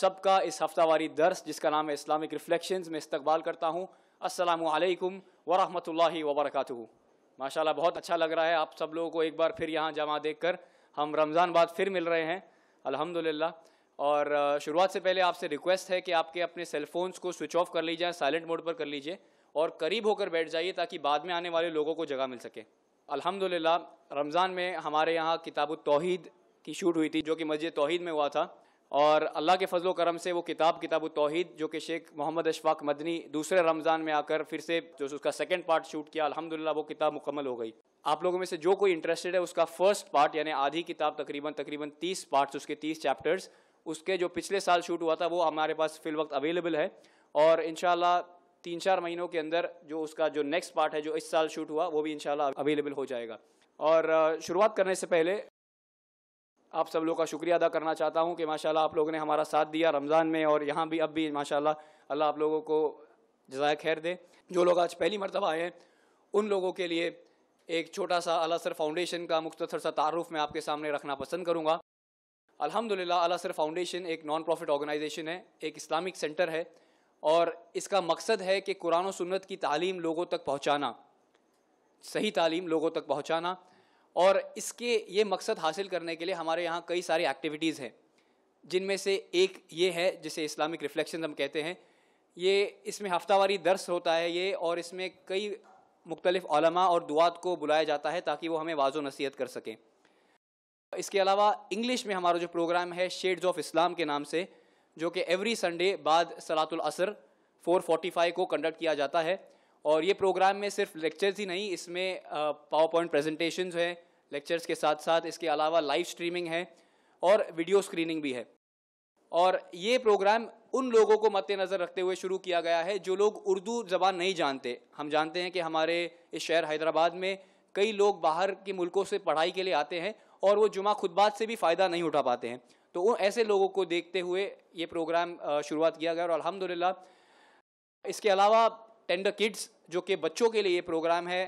सबका इस हफ्तावारी दर्स जिसका नाम है इस्लामिक रिफ्लेक्शन में इस्तकबाल करता हूँ असलकम वरहल वबरक माशाल्लाह बहुत अच्छा लग रहा है आप सब लोगों को एक बार फिर यहाँ जमा देखकर हम रमज़ान बाद फिर मिल रहे हैं अल्हम्दुलिल्लाह और शुरुआत से पहले आपसे रिक्वेस्ट है कि आपके अपने सेलफोन्स को स्विच ऑफ कर लीजिए साइलेंट मोड पर कर लीजिए और करीब होकर बैठ जाइए ताकि बाद में आने वाले लोगों को जगह मिल सके अलहमदिल्ला रमज़ान में हमारे यहाँ किताब तोहहीद की शूट हुई थी जो कि मस्जिद तोहहीद में हुआ था और अल्लाह के फजलो करम से वो किताब किताब तोहद जो कि शेख मोहम्मद अशफाक मदनी दूसरे रमज़ान में आकर फिर से जो उसका सेकेंड पार्ट शूट किया अलहमदिल्ला वो किताब मुकम्मल हो गई आप लोगों में से जो कोई इंटरेस्टेड है उसका फर्स्ट पार्ट यानी आधी किताब तकरीबन तकरीबन तीस पार्ट्स उसके तीस चैप्टर्स उसके जो पिछले साल शूट हुआ था वो हमारे पास फिल वक्त अवेलेबल है और इन तीन चार महीनों के अंदर जो उसका जो नेक्स्ट पार्ट है जो इस साल शूट हुआ वो भी इन अवेलेबल हो जाएगा और शुरुआत करने से पहले आप सब लोग का शुक्रिया अदा करना चाहता हूँ कि माशाल्लाह आप लोगों ने हमारा साथ दिया रमज़ान में और यहाँ भी अब भी माशाल्लाह अल्लाह आप लोगों को जजाय खैर दे जो लोग आज पहली मरतबा आए हैं उन लोगों के लिए एक छोटा सा अला सर फाउंडेशन का मुख्तर सा तारफ़ मैं आपके सामने रखना पसंद करूँगा अलहमदिल्ला अला सर फाउंडेशन एक नॉन प्रॉफिट ऑर्गेनाइजेशन है एक इस्लामिक सेंटर है और इसका मकसद है कि कुरान और सुन्नत की तालीम लोगों तक पहुँचाना सही तालीम लोगों तक पहुँचाना और इसके ये मकसद हासिल करने के लिए हमारे यहाँ कई सारी एक्टिविटीज़ हैं जिनमें से एक ये है जिसे इस्लामिक रिफ्लेक्शन हम कहते हैं ये इसमें हफ्तावारी दर्स होता है ये और इसमें कई मुख्तलिफ़ और दुआत को बुलाया जाता है ताकि वो हमें वाजो नसीहत कर सकें इसके अलावा इंग्लिश में हमारा जो प्रोग्राम है शेड्स ऑफ इस्लाम के नाम से जो कि एवरी संडे बाद सलातुल असर 445 को कंडक्ट किया जाता है और ये प्रोग्राम में सिर्फ लेक्चर्स ही नहीं इसमें पावर पॉइंट प्रेजेंटेशन हैं लेक्चर्स के साथ साथ इसके अलावा लाइव स्ट्रीमिंग है और वीडियो स्क्रीनिंग भी है और ये प्रोग्राम उन लोगों को मद्देनज़र रखते हुए शुरू किया गया है जो लोग उर्दू ज़बान नहीं जानते हम जानते हैं कि हमारे इस शहर हैदराबाद में कई लोग बाहर के मुल्कों से पढ़ाई के लिए आते हैं और वो जुमा खुदबात से भी फ़ायदा नहीं उठा पाते हैं तो उन ऐसे लोगों को देखते हुए ये प्रोग्राम शुरुआत किया गया और अलहमदिल्ला इसके अलावा टेंडर किड्स जो कि बच्चों के लिए ये प्रोग्राम है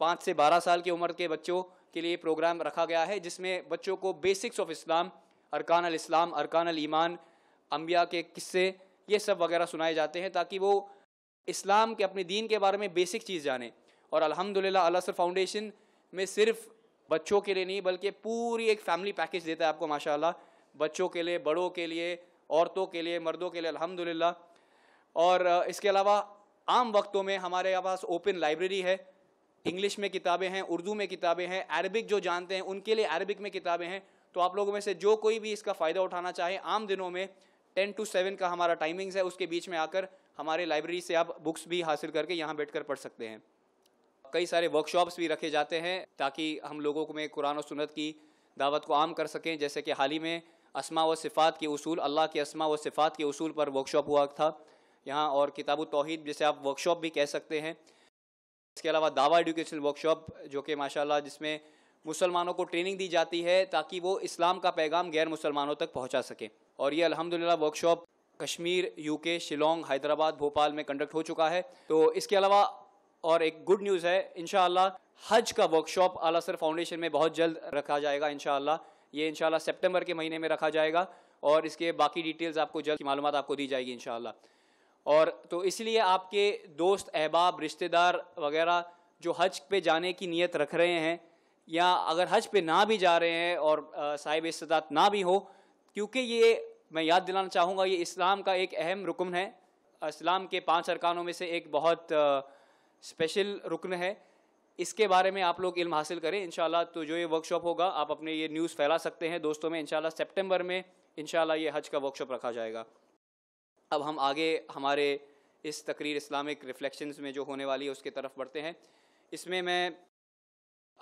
पाँच से बारह साल की उम्र के बच्चों के लिए प्रोग्राम रखा गया है जिसमें बच्चों को बेसिक्स ऑफ इस्लाम अरकान इस्लाम अरकान ईमान अम्बिया के किस्से ये सब वगैरह सुनाए जाते हैं ताकि वो इस्लाम के अपने दीन के बारे में बेसिक चीज़ जाने और अल्हम्दुलिल्लाह अल्लाह फाउंडेशन में सिर्फ बच्चों के लिए नहीं बल्कि पूरी एक फैमिली पैकेज देता है आपको माशाल्लाह बच्चों के लिए बड़ों के लिए औरतों के लिए मर्दों के लिए अल्हम्दुलिल्लाह और इसके अलावा आम वक्तों में हमारे पास ओपन लाइब्रेरी है इंग्लिश में किताबें हैं उर्दू में किताबें हैं अरबिक जो जानते हैं उनके लिए अरबिक में किताबें हैं तो आप लोगों में से जो कोई भी इसका फ़ायदा उठाना चाहे आम दिनों में टेन टू सेवन का हमारा टाइमिंग्स है उसके बीच में आकर हमारे लाइब्रेरी से आप बुक्स भी हासिल करके यहाँ बैठ कर पढ़ सकते हैं कई सारे वर्कशॉप्स भी रखे जाते हैं ताकि हम लोगों को में कुरान और सुनत की दावत को आम कर सकें जैसे कि हाल ही में असमा व सिफ़ात के असूल अल्लाह के असमा व सिफ़ात के असूल पर वर्कशॉप हुआ था यहाँ और किताब तोहद जैसे आप वर्कशॉप भी कह सकते हैं इसके अलावा दावा एडुकेशन वर्कशॉप जो कि माशाल्लाह जिसमें मुसलमानों को ट्रेनिंग दी जाती है ताकि वो इस्लाम का पैगाम गैर मुसलमानों तक पहुंचा सकें और ये अल्हम्दुलिल्लाह वर्कशॉप कश्मीर यूके शिलोंग हैदराबाद भोपाल में कंडक्ट हो चुका है तो इसके अलावा और एक गुड न्यूज़ है इन हज का वर्कशॉप आला सर फाउंडेशन में बहुत जल्द रखा जाएगा इन ये इन सितंबर के महीने में रखा जाएगा और इसके बाकी डिटेल्स आपको जल्द मालूम आपको दी जाएगी इन और तो इसलिए आपके दोस्त अहबाब रिश्तेदार वगैरह जो हज पे जाने की नीयत रख रहे हैं या अगर हज पे ना भी जा रहे हैं और साहिब इस्तात ना भी हो क्योंकि ये मैं याद दिलाना चाहूँगा ये इस्लाम का एक अहम रुकन है इस्लाम के पांच अरकानों में से एक बहुत स्पेशल रुकन है इसके बारे में आप लोग इल्म हासिल करें इन तो जो ये वर्कशॉप होगा आप अपने ये न्यूज़ फैला सकते हैं दोस्तों में इन सेप्टेम्बर में इन ये हज का वर्कशॉप रखा जाएगा अब हम आगे हमारे इस तकरीर इस्लामिक रिफ्लेक्शंस में जो होने वाली है उसके तरफ बढ़ते हैं इसमें मैं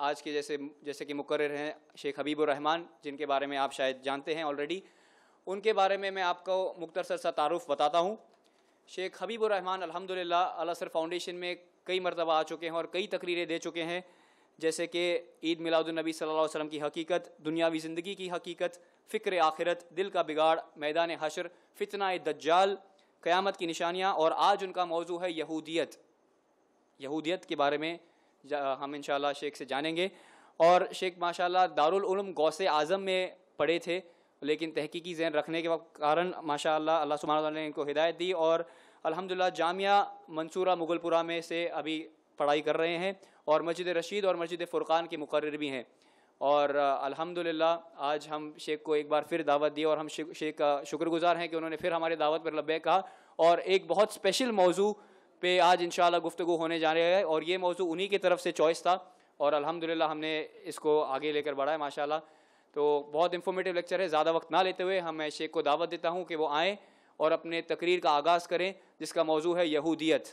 आज के जैसे जैसे कि मुकर हैं शेख हबीबरहमान जिनके बारे में आप शायद जानते हैं ऑलरेडी उनके बारे में मैं आपको मुख्तसर सा तारुफ बताता हूँ शेख हबीबरहमान अलहमदिल्ला अलासर फाउंडेशन में कई मरतबा आ चुके हैं और कई तकरीरें दे चुके हैं जैसे कि ईद मिलादुलनबी सल्लल्लाहु अलैहि वसल्लम की हकीकत दुनियावी ज़िंदगी की हकीकत फ़िक्र आखिरत दिल का बिगाड़ मैदान हशर फितना दज्जाल क़यामत की निशानियाँ और आज उनका मौजू है यहूदियत यहूदियत के बारे में हम इन शेख से जानेंगे और शेख माशाल्लाह दारुल गौसे आज़म में पढ़े थे लेकिन तहकीकी जहन रखने के कारण माशा अल्लाह सुबह ने इनको हिदायत दी और अल्हम्दुलिल्लाह जामिया मंसूरा मुगलपुरा में से अभी पढ़ाई कर रहे हैं और मस्जिद रशीद और मस्जिद फ़ुरक़ान के मुकर भी हैं और अल्हम्दुलिल्लाह आज हम शेख को एक बार फिर दावत दी और हम शेख का शुक्रगुजार हैं कि उन्होंने फिर हमारे दावत पर लब्बे कहा और एक बहुत स्पेशल मौजू पे आज इन गुफ्तु होने जा रहे हैं और ये मौजू उन्हीं की तरफ से चॉइस था और अल्हम्दुलिल्लाह हमने इसको आगे लेकर बढ़ा है माशाल्लाह तो बहुत इन्फॉर्मेटिव लेक्चर है ज़्यादा वक्त ना लेते हुए हम मैं शेख को दावत देता हूँ कि वो आएँ और अपने तकरीर का आगाज़ करें जिसका मौजू है यहूदियत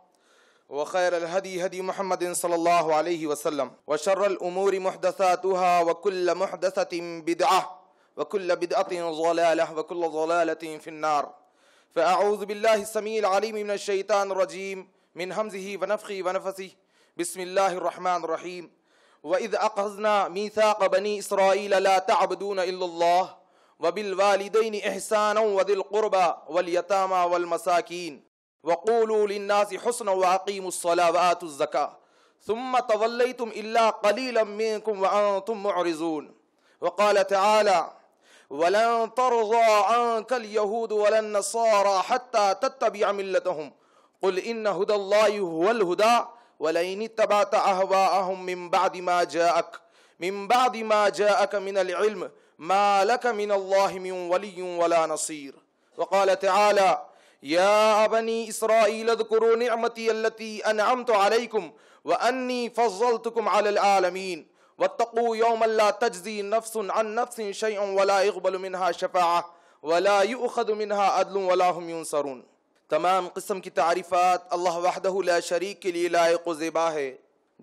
وخير الهدي هدي محمد صلى الله عليه وسلم وشر الأمور محدثاتها وكل محدثة بدعة وكل بدعة ضلالة وكل ضلالة في النار فأعوذ بالله السميع العليم من الشيطان الرجيم من همزه ونفخه ونفسه بسم الله الرحمن الرحيم وإذ أقذنا ميثاق بني إسرائيل لا تعبدون إلا الله وبالوالدين إحسانا وذي القربى واليتامى والمساكين وقولوا للناس حسنا وأقيموا الصلاة وآتوا الزكاة ثم تظليتم إلا قليلا منكم وأنتم معرضون وقال تعالى ولن ترضى عنك اليهود ولا النصارى حتى تتبع ملتهم قل إن هدى الله هو الهدى ولئن اتبعت أهواءهم من بعد ما جاءك من بعد ما جاءك من العلم ما لك من الله من ولي ولا نصير وقال تعالى या तमाम किस्म की तारीफ़ात अल्लाह वहदहु ला शरीक के लिए लायक ज़ेबा है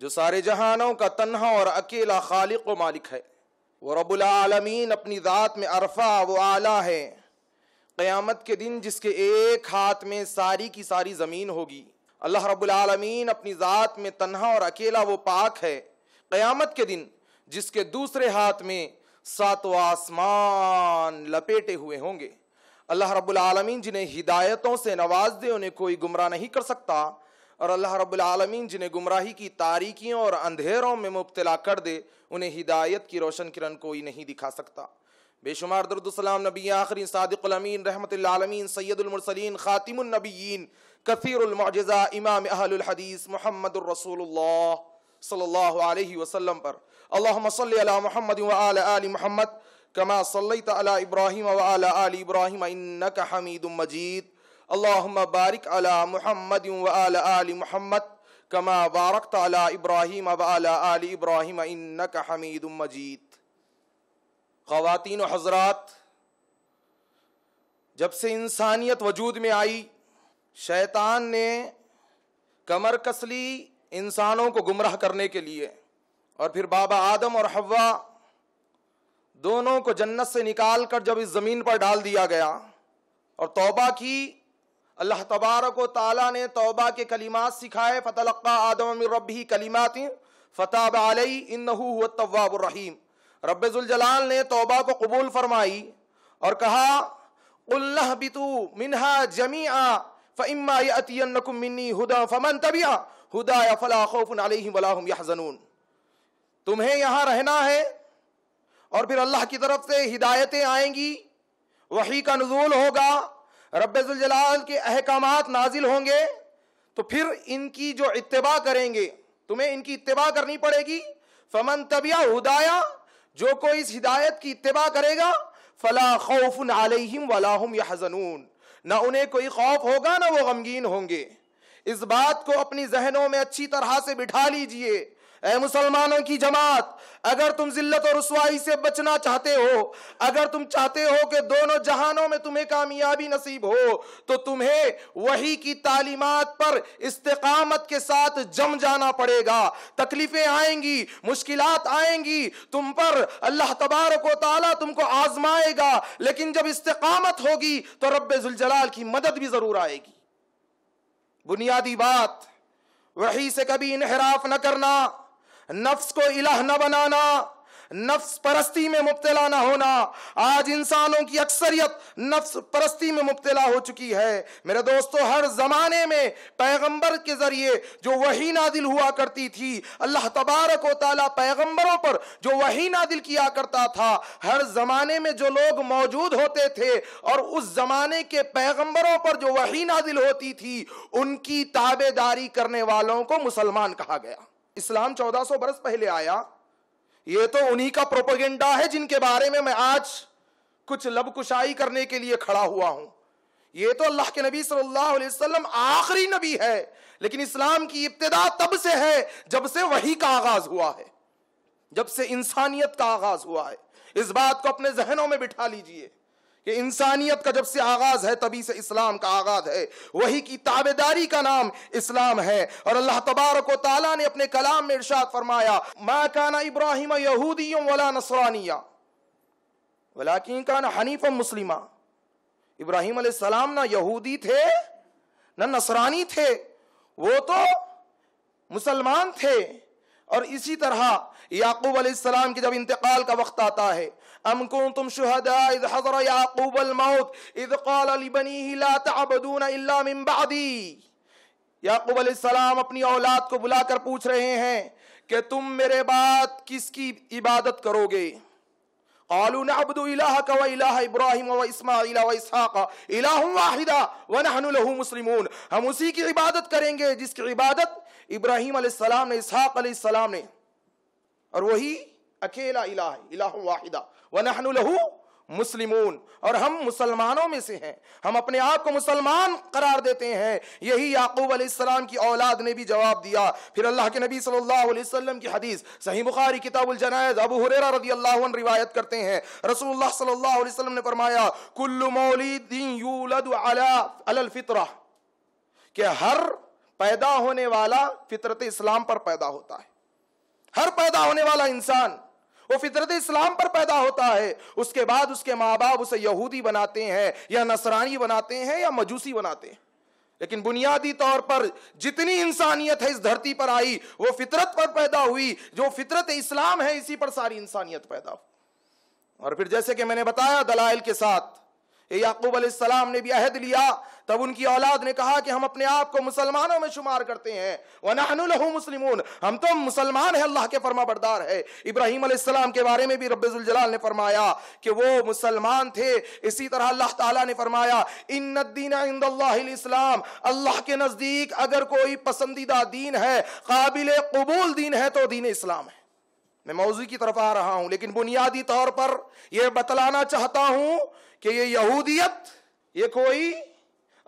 जो सारे जहानों का तन्हा और अकेला खालिक व मालिक है वो रबुल आलमीन अपनी ज़ात में अरफा व आला है क़यामत के दिन जिसके एक हाथ में सारी की सारी ज़मीन होगी अल्लाह रबालमीन अपनी ज़ात में तन्हा और अकेला वो पाक है क़यामत के दिन जिसके दूसरे हाथ में सातों आसमान लपेटे हुए होंगे अल्लाह रबालमीन जिन्हें हिदायतों से नवाज दे उन्हें कोई गुमराह नहीं कर सकता और अल्लाह रबालमीन जिन्हें गुमराही की तारीखियों और अंधेरों में मुबतला कर दे उन्हें हिदायत की रोशन किरण कोई नहीं दिखा सकता बेशुमार दरदुसलाम नबी आखरी सदक़मीन रहमतमीन सैदुलमरसलिन ख़ातिमनबीन कफ़ीरमजा इमाम अहलहदीस महमद रसूलुल्लाह सल्लल्लाहु पर अल्लाहुम्म सल्लि अला कमा सल्लैत अला इब्राहिम व इब्राहिम इन्नक बारिक अला मुहम्मद व आला कमा बारकत अला इब्राहिम व इब्राहिम इन्नक खातिन हजरात जब से इंसानियत वजूद में आई शैतान ने कमर कसली इंसानों को गुमराह करने के लिए और फिर बाबा आदम और हवा दोनों को जन्नत से निकाल कर जब इस ज़मीन पर डाल दिया गया और तोबा की अल्लाह तबारक ताली ने तोबा के कलिमात सिखाए फ़तः आदम रबी कलिमात फ़ताब आलई इन तवाबरहीम रबाल ने तोबा को कबूल फरमाई और कहा उल्लह बितु मिनहा जमीआ फ़इम्मा तुम्हें यहां रहना है और फिर अल्लाह की तरफ से हिदायतें आएंगी वही का नजूल होगा रबाल के अहकाम नाजिल होंगे तो फिर इनकी जो इतबा करेंगे तुम्हें इनकी इतबा करनी पड़ेगी फमन तबिया हुदाया जो कोई इस हिदायत की इतबा करेगा फला खौफ अलहिम वलाहम या हजनून ना उन्हें कोई खौफ होगा ना वो गमगीन होंगे इस बात को अपनी जहनों में अच्छी तरह से बिठा लीजिए ए मुसलमानों की जमात अगर तुम जिल्लत और रसवाई से बचना चाहते हो अगर तुम चाहते हो कि दोनों जहानों में तुम्हें कामयाबी नसीब हो तो तुम्हें वही की तालीमत पर इस्तकामत के साथ जम जाना पड़ेगा तकलीफ़ें आएंगी मुश्किल आएंगी तुम पर अल्लाह तबारक ताला तुमको आजमाएगा लेकिन जब इस्तकामत होगी तो रबाल की मदद भी ज़रूर आएगी बुनियादी बात वही से कभी इनहराफ न करना नफ्स को इलाह न बनाना नफ्स परस्ती में मुबतला ना होना आज इंसानों की अक्सरियत नफ्स परस्ती में मुबतला हो चुकी है मेरे दोस्तों हर ज़माने में पैगंबर के ज़रिए जो वही नादिल हुआ करती थी अल्लाह तबारक ताली पैगंबरों पर जो वही नादिल किया करता था हर ज़माने में जो लोग मौजूद होते थे और उस ज़माने के पैगंबरों पर जो वही नादिल होती थी उनकी ताबेदारी करने वालों को मुसलमान कहा गया इस्लाम 1400 बरस पहले आया ये तो उन्हीं का प्रोपोगेंडा है जिनके बारे में मैं आज कुछ लबकुशाई करने के लिए खड़ा हुआ हूं ये तो अल्लाह के नबी सल्लल्लाहु अलैहि वसल्लम आखिरी नबी है लेकिन इस्लाम की इब्तदा तब से है जब से वही का आगाज हुआ है जब से इंसानियत का आगाज हुआ है इस बात को अपने जहनों में बिठा लीजिए कि इंसानियत का जब से आगाज है तभी से इस्लाम का आगाज है वही की ताबेदारी का नाम इस्लाम है और अल्लाह तबारक ताला ने अपने कलाम में इर्शाद फरमाया मा काना इब्राहिम यहूदियों वाला नसरानिया वलाकिन काना हनीफ मुस्लिमा इब्राहिम सलाम ना यहूदी थे ना नसरानी थे वो तो मुसलमान थे और इसी तरह याकूब सलाम के जब इंतकाल का वक्त आता है أم كنتم شهداء إذ حضر يعقوب الموت إذ قال لبنيه لا تعبدون إلا من بعدي याकूब अलैहिस्सलाम अपनी औलाद को बुलाकर पूछ रहे हैं कि तुम मेरे बाद किसकी इबादत करोगे आलू नबद इलाह का व इलाह इब्राहिम व इस्माइल व इसहाक इलाह वाहिदा व नहनु मुस्लिमून हम उसी की इबादत करेंगे जिसकी इबादत इब्राहिम अलैहिस्सलाम ने इसहाक अलैहिस्सलाम ने और वही अकेला इलाह इलाह वाहिदा वनहनु लहू मुस्लिमून और हम मुसलमानों में से हैं हम अपने आप को मुसलमान करार देते हैं यही याकूब अलैहिस्सलाम की औलाद ने भी जवाब दिया फिर अल्लाह के नबी सल्लल्लाहु अलैहि वसल्लम की हदीस सही बुखारी किताबुल जनायद अबू हुरैरा रदी अल्लाह रिवायत करते हैं रसूलुल्लाह सल्लल्लाहु अलैहि वसल्लम ने फरमाया कुल्लु मौलिदिन यूलद अला अलल फितरा कि हर पैदा होने वाला फितरत इस्लाम पर पैदा होता है हर पैदा होने वाला इंसान वो फितरत इस्लाम पर पैदा होता है उसके बाद उसके माँ बाप उसे यहूदी बनाते हैं या नसरानी बनाते हैं या मजूसी बनाते हैं लेकिन बुनियादी तौर पर जितनी इंसानियत है इस धरती पर आई वो फितरत पर पैदा हुई जो फितरत इस्लाम है इसी पर सारी इंसानियत पैदा हुई और फिर जैसे कि मैंने बताया दलाइल के साथ याकूब अलैहिस्सलाम ने भी अहद लिया तब उनकी औलाद ने कहा कि हम अपने आप को मुसलमानों में शुमार करते हैं वनाहू मुस्लिम हम तो मुसलमान है अल्लाह के फरमा बरदार है इब्राहिम अलैहिस्सलाम के बारे में भी जलाल ने फरमाया कि वो मुसलमान थे इसी तरह अल्लाह ताला ने फरमाया इन दीना इंदल्लाम अल्लाह के नज़दीक अगर कोई पसंदीदा दीन है काबिल कबूल दीन है तो दीन इस्लाम है मैं मौजू की तरफ आ रहा हूं लेकिन बुनियादी तौर पर यह बतलाना चाहता हूं कि ये यहूदियत ये कोई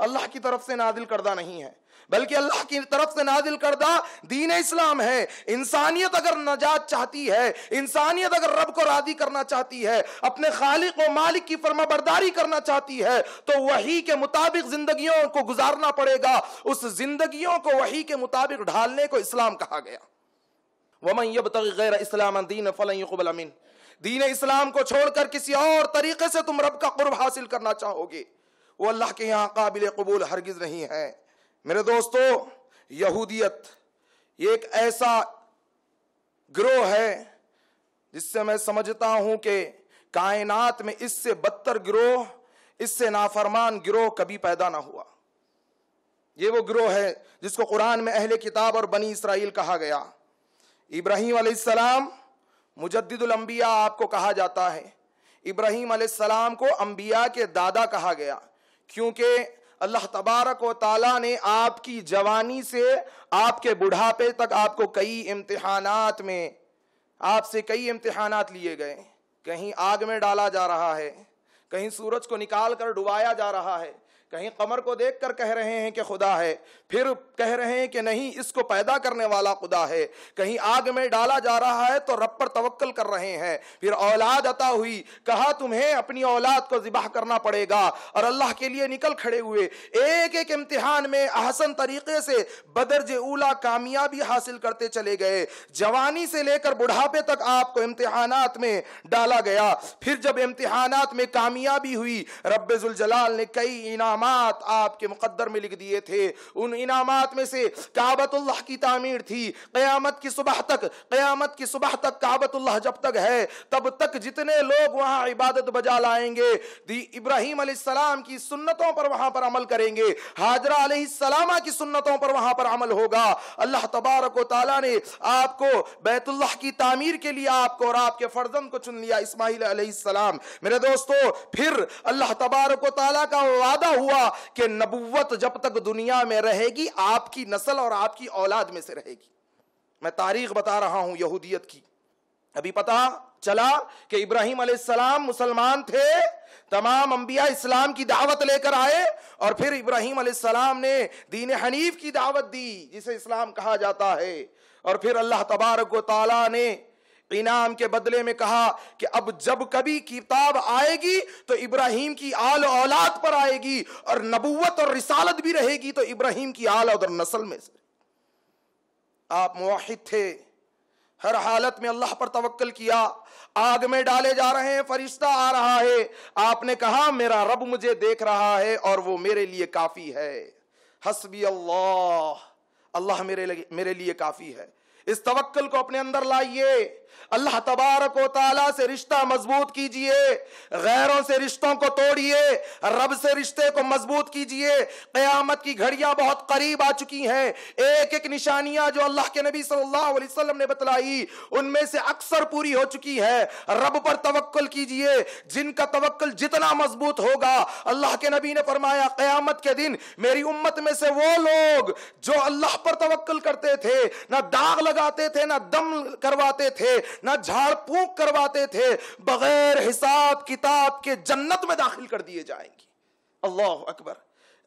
अल्लाह की तरफ से नादिल करदा नहीं है बल्कि अल्लाह की तरफ से नादिल करदा दीन इस्लाम है इंसानियत अगर नजात चाहती है इंसानियत अगर रब को राजी करना चाहती है अपने खालिक व मालिक की फर्मा बरदारी करना चाहती है तो वही के मुताबिक जिंदगियों को गुजारना पड़ेगा उस जिंदगियों को वही के मुताबिक ढालने को इस्लाम कहा गया वमन यब तक गैर इस्लाम दीन फलन युकबल अमीन दीन इस्लाम को छोड़कर किसी और तरीके से तुम रब का कुर्ब हासिल करना चाहोगे वो अल्लाह के यहाँ काबिल कबूल हरगिज़ नहीं है मेरे दोस्तों यहूदियत एक ऐसा ग्रोह है जिससे मैं समझता हूँ कि कायनात में इससे बदतर गिरोह इससे नाफरमान ग्रोह कभी पैदा ना हुआ ये वो ग्रोह है जिसको कुरान में अहले किताब और बनी इसराइल कहा गया इब्राहिम अलैहिस्सलाम मुजद्दुलम्बिया आपको कहा जाता है इब्राहिम सलाम को अम्बिया के दादा कहा गया क्योंकि अल्लाह तबारक व ताला ने आपकी जवानी से आपके बुढ़ापे तक आपको कई इम्तहान में आपसे कई इम्तहान लिए गए कहीं आग में डाला जा रहा है कहीं सूरज को निकाल कर डुबाया जा रहा है कहीं कमर को देख कर कह रहे हैं कि खुदा है फिर कह रहे हैं कि नहीं इसको पैदा करने वाला खुदा है कहीं आग में डाला जा रहा है तो रब पर तवक्ल कर रहे हैं फिर औलाद अता हुई कहा तुम्हें अपनी औलाद को ज़िबाह करना पड़ेगा और अल्लाह के लिए निकल खड़े हुए एक एक इम्तिहान में आसन तरीके से बदरज उला कामयाबी हासिल करते चले गए जवानी से लेकर बुढ़ापे तक आपको इम्तिहान में डाला गया फिर जब इम्तिहान में कामयाबी हुई रब्बुल ने कई इनाम इनाम आपके मुकदर में लिख दिए थे उन इनामात में से काबतुल्लाह की तामीर थी क़यामत की सुबह तक क़यामत की सुबह तक काबतुल्लाह जब तक है तब तक जितने लोग वहां इबादत बजा लाएंगे इब्राहिम अलैहिस्सलाम की सुन्नतों पर वहां पर अमल करेंगे हाजरा सलामा की सुन्नतों पर वहां पर अमल होगा अल्लाह तबारक ताला ने आपको बैतुल्लाह की तामीर के लिए आपको और आपके फर्जन को चुन लिया इसमाही मेरे दोस्तों फिर अल्लाह तबारक ताला का वादा हुआ हुआ कि नबुवत जब तक दुनिया में रहेगी आपकी नस्ल और आपकी औलाद में से रहेगी मैं तारीख बता रहा हूं यहूदियत की अभी पता चला कि इब्राहिम सलाम मुसलमान थे तमाम अंबिया इस्लाम की दावत लेकर आए और फिर इब्राहिम सलाम ने दीन हनीफ की दावत दी जिसे इस्लाम कहा जाता है और फिर अल्लाह तबारक ताला ने इनाम के बदले में कहा कि अब जब कभी किताब आएगी तो इब्राहिम की आल औलाद पर आएगी और नबूवत और रिसालत भी रहेगी तो इब्राहिम की आल और नस्ल में से आप मुहिद थे हर हालत में अल्लाह पर तवक्कल किया आग में डाले जा रहे हैं फरिश्ता आ रहा है आपने कहा मेरा रब मुझे देख रहा है और वो मेरे लिए काफ़ी है हसबी अल्लाह अल्लाह मेरे मेरे लिए काफ़ी है इस तवक्कल को अपने अंदर लाइए अल्लाह तबारक ताला से रिश्ता मजबूत कीजिए गैरों से रिश्तों को तोड़िए रब से रिश्ते को मजबूत कीजिए क्यामत की घड़ियां बहुत करीब आ चुकी हैं एक एक निशानियां जो अल्लाह के नबी सल्लल्लाहु अलैहि वसल्लम ने बतलाई उनमें से अक्सर पूरी हो चुकी है रब पर तवक्ल कीजिए जिनका तवक्ल जितना मजबूत होगा अल्लाह के नबी ने फरमाया क्यामत के दिन मेरी उम्मत में से वो लोग जो अल्लाह पर तवक्ल करते थे ना दाग लगाते थे ना दम करवाते थे ना झाड़ फूक करवाते थे बगैर हिसाब किताब के जन्नत में दाखिल कर दिए जाएंगे अल्लाह अकबर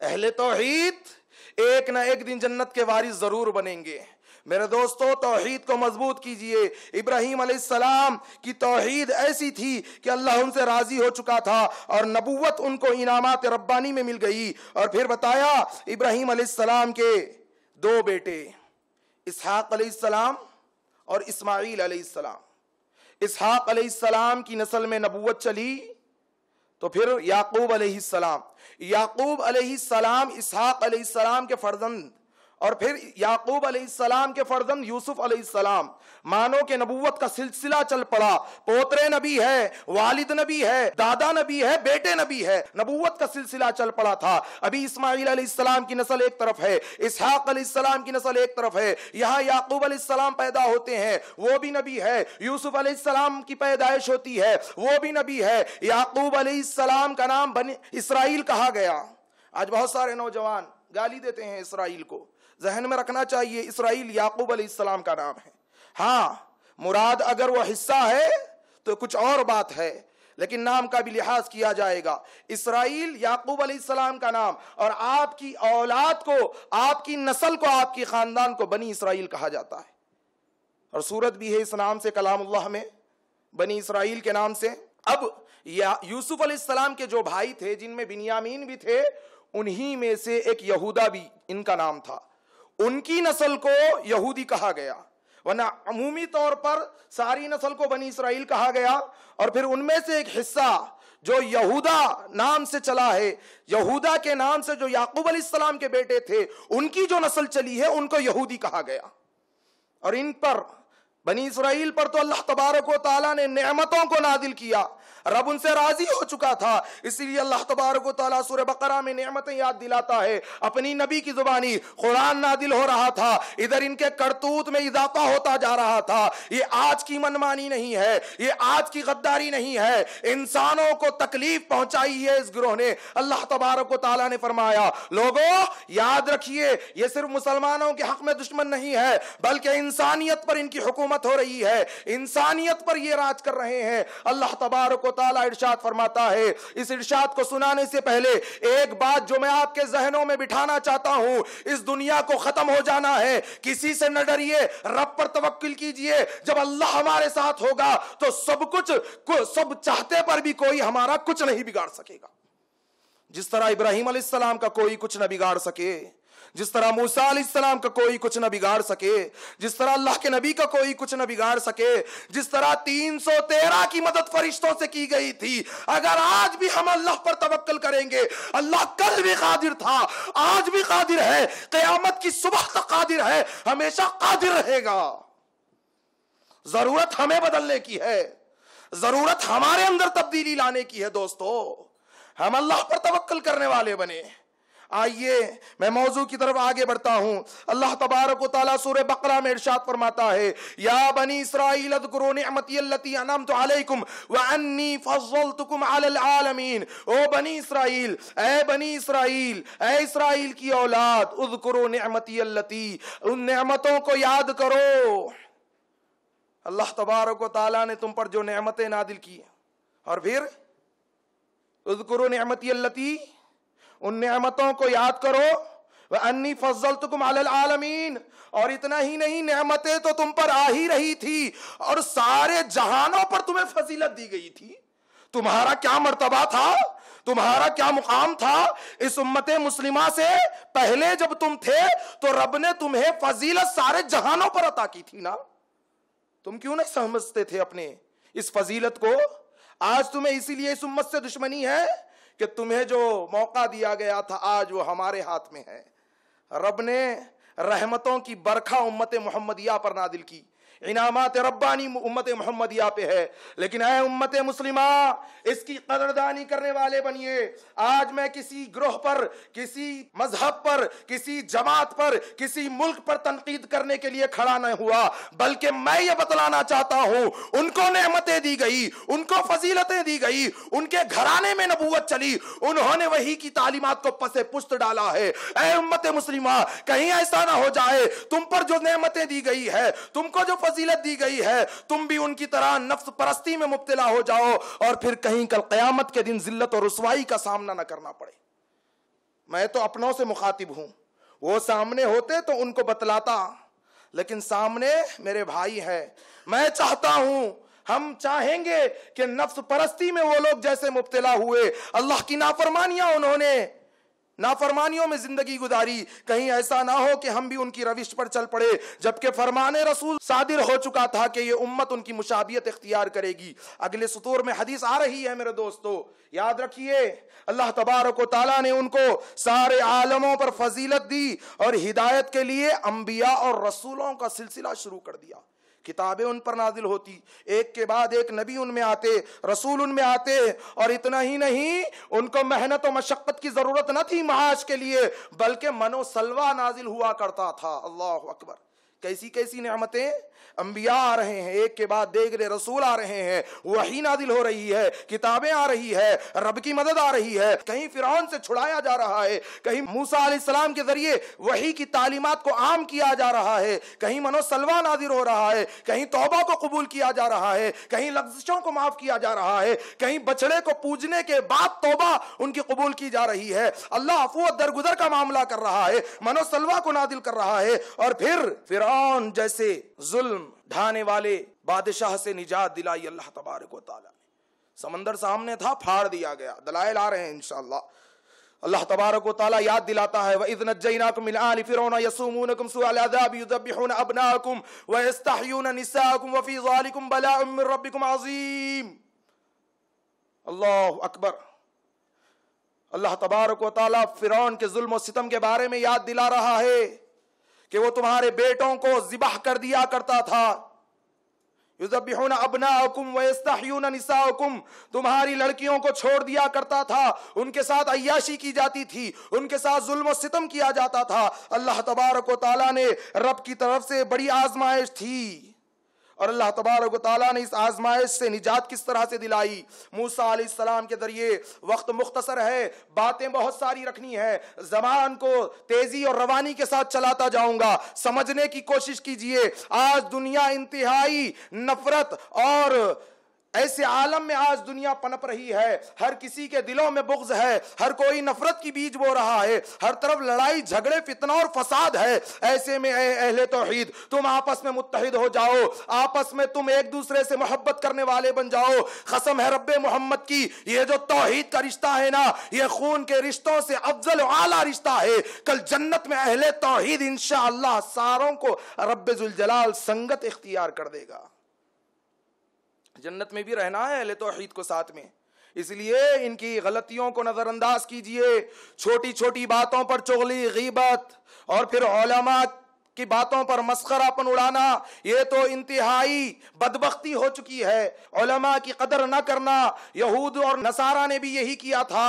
अहले तोहीद एक ना एक दिन जन्नत के वारिस जरूर बनेंगे मेरे दोस्तों तोहहीद को मजबूत कीजिए इब्राहिम सलाम की तोहहीद ऐसी थी कि अल्लाह उनसे राज़ी हो चुका था और नबूवत उनको इनामत रब्बानी में मिल गई और फिर बताया इब्राहिम सलाम के दो बेटे इसहाक सलाम और इस्माइल सलाम इसहाक अलैहिस्सलाम की नस्ल में नबूवत चली तो फिर याकूब अलैहिस्सलाम याकूब अलैहिस्सलाम इसहाक अलैहिस्सलाम के फर्जंद और फिर याकूब अलैहिस्सलाम के फर्जन यूसुफ अलैहिस्सलाम मानो के नबूवत का सिलसिला चल पड़ा पोतरे नबी है वालिद नबी है दादा नबी है बेटे नबी है नबूवत का सिलसिला चल पड़ा था अभी इस्माइल अलैहिस्सलाम की नस्ल एक तरफ है इसहाक अलैहिस्सलाम की नस्ल एक तरफ है यहाँ याकूब अलैहिस्सलाम पैदा होते हैं वो भी नबी है यूसुफ अलैहिस्सलाम की पैदाइश होती है वो भी नबी है याकूब अलैहिस्सलाम का नाम बने इसराइल कहा गया आज बहुत सारे नौजवान गाली देते हैं इसराइल को जहन में रखना चाहिए इसराइल याकूब अलीसलाम का नाम है हाँ मुराद अगर वह हिस्सा है तो कुछ और बात है लेकिन नाम का भी लिहाज किया जाएगा इसराइल याकूब अलीसलाम का नाम और आपकी औलाद को आपकी नस्ल को आपकी ख़ानदान को बनी इसराइल कहा जाता है और सूरत भी है इस नाम से कलाम में बनी इसराइल के नाम से अब या यूसुफ अलीसलाम के जो भाई थे जिनमें बिनियामीन भी थे उन्हीं में से एक यहूदा भी इनका नाम था उनकी नस्ल को यहूदी कहा गया वरना अमूमी तौर पर सारी नस्ल को बनी इसराइल कहा गया और फिर उनमें से एक हिस्सा जो यहूदा नाम से चला है यहूदा के नाम से जो याकूब अलीसलाम के बेटे थे उनकी जो नस्ल चली है उनको यहूदी कहा गया और इन पर बनी इसराइल पर तो अल्लाह तबारक वाली ने नेमतों को नादिल किया रब उनसे राजी हो चुका था इसीलिए अल्लाह तबारक ताला बकरा में नियमतें याद दिलाता है अपनी नबी की जुबानी कुरान नादिल हो रहा था इधर इनके करतूत में इजाफा होता जा रहा था ये आज की मनमानी नहीं है ये आज की गद्दारी नहीं है इंसानों को तकलीफ पहुंचाई है इस ग्रोह ने अल्लाह तबारक ताला ने फरमाया लोगों याद रखिए ये सिर्फ मुसलमानों के हक में दुश्मन नहीं है बल्कि इंसानियत पर इनकी हुकूमत हो रही है इंसानियत पर ये राज कर रहे हैं अल्लाह तबारक इर्शाद फरमाता है इस इर्शाद को सुनाने से पहले एक बात जो मैं आपके जहनों में बिठाना चाहता हूं इस दुनिया को खत्म हो जाना है किसी से न डरिए रब पर तवक्ल कीजिए जब अल्लाह हमारे साथ होगा तो सब कुछ सब चाहते पर भी कोई हमारा कुछ नहीं बिगाड़ सकेगा जिस तरह इब्राहिम सलाम का कोई कुछ ना बिगाड़ सके जिस तरह मूसा सलाम का कोई कुछ न बिगाड़ सके जिस तरह अल्लाह के नबी का कोई कुछ न बिगाड़ सके जिस तरह तीन सौ तेरह की मदद फरिश्तों से की गई थी अगर आज भी हम अल्लाह पर तवक्ल करेंगे अल्लाह कल भी कादिर था आज भी कादिर है कयामत की सुबह तक कादिर है हमेशा कादिर रहेगा जरूरत हमें बदलने की है जरूरत हमारे अंदर तब्दीली लाने की है दोस्तों हम अल्लाह पर तवक्ल करने वाले बने आइए मैं मौजू की तरफ आगे बढ़ता हूं अल्लाह तबारक ताला सूर बकरा में इरशाद फरमाता है या बनी इसराइल आलमीन ओ बनी इसराइल ए बनी इसराइल ए इसराइल की औलाद उदकरो नमती उन नमतों को याद करो अल्लाह तबारक ताला ने तुम पर जो नमतें नादिल की और फिर उदकरो नमती अल्लती उन नेमतों को याद करो वह अन्नी फजल तुम आलमीन और इतना ही नहीं नेमतें तो तुम पर आ ही रही थी और सारे जहानों पर तुम्हें फजीलत दी गई थी तुम्हारा क्या मर्तबा था तुम्हारा क्या मुकाम था इस उम्मत मुस्लिमा से पहले जब तुम थे तो रब ने तुम्हें फजीलत सारे जहानों पर अता की थी ना तुम क्यों नहीं समझते थे अपने इस फजीलत को आज तुम्हें इसीलिए इस उम्मत से दुश्मनी है कि तुम्हें जो मौका दिया गया था आज वो हमारे हाथ में है रब ने रहमतों की बरखा उम्मत मोहम्मदिया पर नादिल की इनामत रब्बानी उम्मत मोहम्मदिया पे है लेकिन है उम्मत मुस्लिमा इसकी कदरदानी करने वाले बनिए आज मैं किसी ग्रोह पर किसी मजहब पर किसी जमात पर किसी मुल्क पर तनकीद करने के लिए खड़ा नहीं हुआ बल्कि मैं ये बतलाना चाहता हूँ उनको नहमतें दी गई उनको फजीलतें दी गई उनके घराने में नबूत चली उन्होंने वही की तालीमत को पसे पुस्त डाला है ए उम्मत मुस्लिमा कहीं ऐसा ना हो जाए तुम पर जो नहमतें दी गई है तुमको जो फजीलत दी गई है तुम भी उनकी तरह नफ्स परस्ती में मुबतला हो जाओ और फिर कहीं कल क़यामत के दिन जिल्लत और रसवाई का सामना ना करना पड़े मैं तो अपनों से मुखातिब हूं वो सामने होते तो उनको बतलाता लेकिन सामने मेरे भाई है मैं चाहता हूं हम चाहेंगे कि नफ्स परस्ती में वो लोग जैसे मुबतला हुए अल्लाह की नाफरमानियां उन्होंने नाफरमानियों में जिंदगी गुजारी कहीं ऐसा ना हो कि हम भी उनकी रविश पर चल पड़े जबकि फरमान रसूल सादिर हो चुका था कि ये उम्मत उनकी मुशाबियत इख्तियार करेगी अगले सतूर में हदीस आ रही है मेरे दोस्तों याद रखिए अल्लाह तबारक ताला ने उनको सारे आलमों पर फजीलत दी और हिदायत के लिए अंबिया और रसूलों का सिलसिला शुरू कर दिया किताबें उन पर नाजिल होती एक के बाद एक नबी उनमें आते रसूल उनमें आते और इतना ही नहीं उनको मेहनत और मशक्क़त की ज़रूरत न थी महाज के लिए बल्कि मनोसलवा नाजिल हुआ करता था अल्लाह अकबर कैसी कैसी नमतें अंबिया आ रहे हैं एक के बाद देख रहे रसूल आ रहे हैं वही नादिल हो रही है किताबें आ रही है रब की मदद आ रही है कहीं फिर से छुड़ाया जा रहा है कहीं मूसा सलाम के जरिए वही की तालीमत को आम किया जा रहा है कहीं मनोसलवा नादिर हो रहा है कहीं तोबा को कबूल किया जा रहा है कहीं लफ्जिशों को माफ किया जा रहा है कहीं बछड़े को पूजने के बाद तोबा उनकी कबूल की जा रही है अल्लाह अफू दरगुदर का मामला कर रहा है मनोसलवा को नादिल कर रहा है और फिर फिर जैसे जुल्म ढाने वाले बादशाह से निजात दिलाई अल्लाह तबारक ने समंदर सामने था फाड़ दिया गया दलाइल आ रहे हैं इनशाला अल्लाह तबारक ताला याद दिलाता है वह इज़न अल्लाह अकबर अल्लाह तबारक व फिरौन के जुल्म सितम के बारे में याद दिला रहा है कि वो तुम्हारे बेटों को जिबाह कर दिया करता था युजबिहुन अबना हुकुम निसा हुकुम तुम्हारी लड़कियों को छोड़ दिया करता था उनके साथ अयाशी की जाती थी उनके साथ जुल्म सितम किया जाता था अल्लाह तबारक ताला ने रब की तरफ से बड़ी आजमाइश थी और अल्लाह तबारक ताली ने इस आजमाइश से निजात किस तरह से दिलाई मूसा सलाम के जरिए वक्त मुख्तसर है बातें बहुत सारी रखनी है जबान को तेजी और रवानी के साथ चलाता जाऊंगा समझने की कोशिश कीजिए आज दुनिया इंतहाई नफरत और ऐसे आलम में आज दुनिया पनप रही है हर किसी के दिलों में बुग्ज है हर कोई नफरत की बीज बो रहा है हर तरफ लड़ाई झगड़े फितना और फसाद है ऐसे में अहले तोहीद तुम आपस में मुतहद हो जाओ आपस में तुम एक दूसरे से मोहब्बत करने वाले बन जाओ कसम है रब मोहम्मद की ये जो तोहहीद का रिश्ता है ना ये खून के रिश्तों से अफजल आला रिश्ता है कल जन्नत में अहले तोहहीद इन शाह सारों को रब जलाल संगत इख्तियार कर देगा जन्नत में भी रहना है अहले तोहहीद को साथ में इसलिए इनकी गलतियों को नज़रअंदाज कीजिए छोटी छोटी बातों पर चोगली गीबत और फिर ओलमा की बातों पर मस्करापन उड़ाना ये तो इंतहाई बदबख्ती हो चुकी है ओलमा की कदर न करना यहूद और नसारा ने भी यही किया था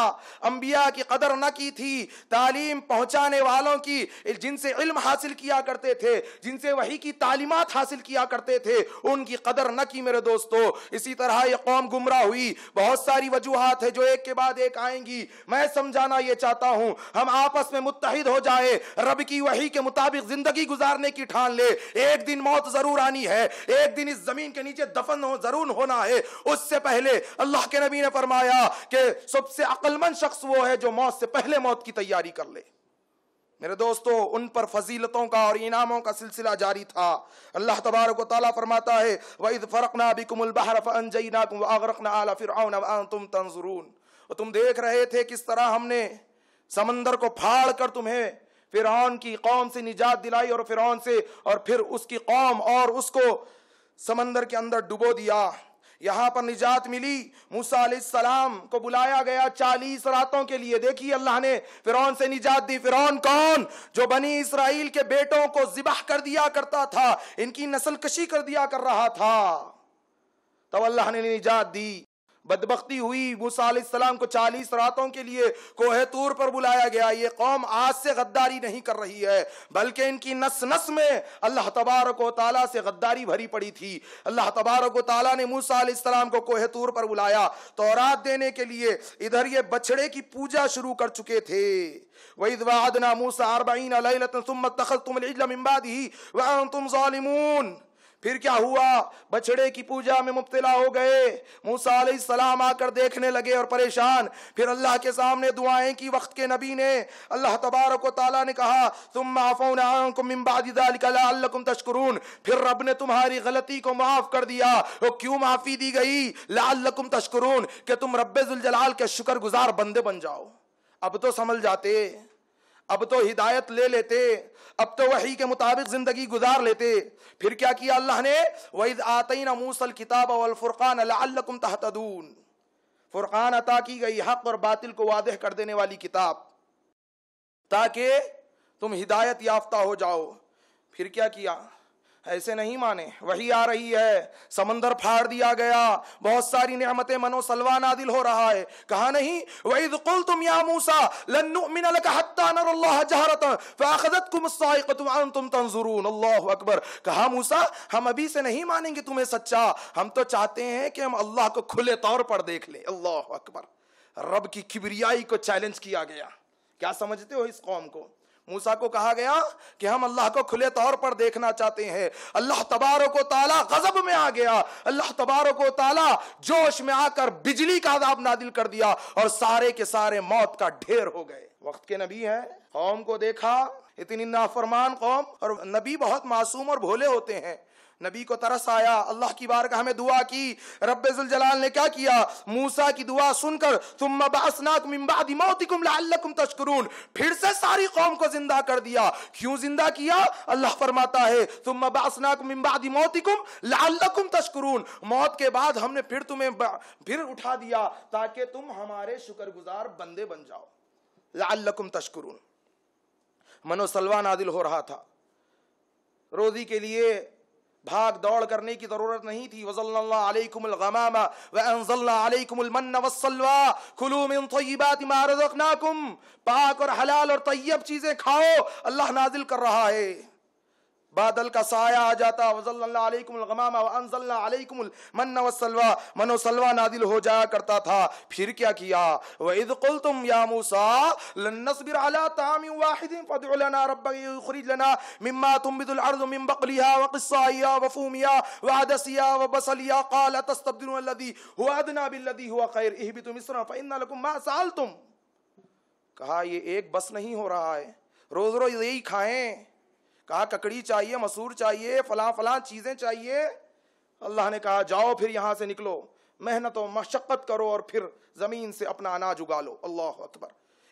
अम्बिया की कदर न की थी तालीम पहुंचाने वालों की जिनसे इल्म हासिल किया करते थे जिनसे वही की तालीमत हासिल किया करते थे उनकी कदर न की मेरे दोस्तों इसी तरह ये कौम गुमराह हुई बहुत सारी वजूहत है जो एक के बाद एक आएंगी मैं समझाना ये चाहता हूँ हम आपस में मुतहद हो जाए रब की वही के मुताबिक जिंदगी गुजारने की ठान ले एक दिन मौत जरूर आनी है एक दिन इस जमीन के नीचे दफन हो जरूर होना है उससे पहले अल्लाह के नबी ने फरमाया कि सबसे अक्लमंद शख्स वो है जो मौत से पहले मौत की तैयारी कर ले मेरे दोस्तों उन पर फजीलतों का और इनामों का सिलसिला जारी था अल्लाह तबारक ताली फरमाता है वईद फ़रकना बिकुमबहर फ़नजना तुम आगरकना आला फिर तुम तंजरून तुम देख रहे थे किस तरह हमने समंदर को फाड़ कर तुम्हें फिरौन की कौम से निजात दिलाई और फिरौन से और फिर उसकी कौम और उसको समंदर के अंदर डुबो दिया यहाँ पर निजात मिली मूसा सलाम को बुलाया गया चालीस रातों के लिए देखिए अल्लाह ने फिरौन से निजात दी फिरौन कौन जो बनी इसराइल के बेटों को जिबाह कर दिया करता था इनकी नस्ल कशी कर दिया कर रहा था तब अल्लाह ने निजात दी बदबख्ती हुई मूसा को चालीस रातों के लिए कोहतूर पर बुलाया गया ये कौम आज से गद्दारी नहीं कर रही है बल्कि इनकी नस नस में अल्लाह तबारक ताली से गद्दारी भरी पड़ी थी अल्लाह तबारक ताला ने मूसा को कोहतूर पर बुलाया तोरात देने के लिए इधर ये बछड़े की पूजा शुरू कर चुके थे वही मूसा अरबीन तुम तखल तुम वह तुम फिर क्या हुआ बछड़े की पूजा में मुब्तला हो गए मूसा सलाम आकर देखने लगे और परेशान फिर अल्लाह के सामने दुआएं की वक्त के नबी ने अल्लाह तबारक ताला ने कहा तुम माफ़ोन तस्करून फिर रब ने तुम्हारी गलती को माफ़ कर दिया वो क्यों माफ़ी दी गई लाकुम तस्करून के तुम रबाल के शुक्र गुजार बंदे बन जाओ अब तो समझ जाते अब तो हिदायत ले लेते अब तो वही के मुताबिक जिंदगी गुजार लेते फिर क्या किया अल्लाह ने वही ही नमूसल किताब अवलफुरक़ान अल्लाम तहतदून फुरक़ान अता की गई हक और बातिल को वादह कर देने वाली किताब ताकि तुम हिदायत याफ्ता हो जाओ फिर क्या किया ऐसे नहीं माने वही आ रही है समंदर फाड़ दिया गया बहुत सारी नियमतें मनो सलवा नादिल हो रहा है कहा नहीं वही कुल तुम या मूसा अकबर कहा मूसा हम अभी से नहीं मानेंगे तुम्हें सच्चा हम तो चाहते हैं कि हम अल्लाह को खुले तौर पर देख ले अल्लाह अकबर रब की किबरियाई को चैलेंज किया गया क्या समझते हो इस कौम को मूसा को कहा गया कि हम अल्लाह को खुले तौर पर देखना चाहते हैं अल्लाह तबारो को ताला गजब में आ गया अल्लाह तबारो को ताला जोश में आकर बिजली का आदाब नादिल कर दिया और सारे के सारे मौत का ढेर हो गए वक्त के नबी हैं कौम को देखा इतनी नाफरमान कौम और नबी बहुत मासूम और भोले होते हैं नबी को तरस आया अल्लाह की बार का हमें दुआ की रब्बिल जलाल ने क्या किया मूसा की दुआ सुनकर फिर से सारी कौम को जिंदा कर दिया क्यों जिंदा किया अल्लाह फरमाता है तुम मौत के बाद हमने फिर तुम्हें फिर उठा दिया ताकि तुम हमारे शुक्रगुजार बंदे बन जाओ लाकुम तशकरून मनो सलवा नादिल हो रहा था रोजी के लिए भाग दौड़ करने की जरूरत नहीं थी वजल्लाकुमगमामा वनजल्लाकुमन्न खुलू पाक और हलाल और तय्यब चीज़ें खाओ अल्लाह नाजिल कर रहा है बादल का साया आ जाता वजल्लाकुमलगमामा मनोसलवा नादिल हो जाया करता था फिर क्या किया वईद कुल तुम या मूसा لنصبر على طعام واحد फदउ لنا ربك يخرج لنا مما تنبت الارض من بقلها व وفومها وعدسها وبصلها قال تستبدلون الذي هو ادنى بالذي هو خير اهبطوا مصر فان لكم ما سالتم कहा ये एक बस नहीं हो रहा है रोज रोज यही खाएं कहा ककड़ी चाहिए मसूर चाहिए फला फला चीजें चाहिए अल्लाह ने कहा जाओ फिर यहां से निकलो मेहनत और मशक्क़त करो और फिर जमीन से अपना अनाज उगा लो अल्लाह अकबर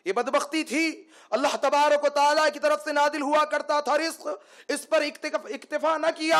ये बदबख्ती थी अल्लाह तबारक ताला की तरफ से नादिल हुआ करता था रिस्क इस पर इक्तफा न किया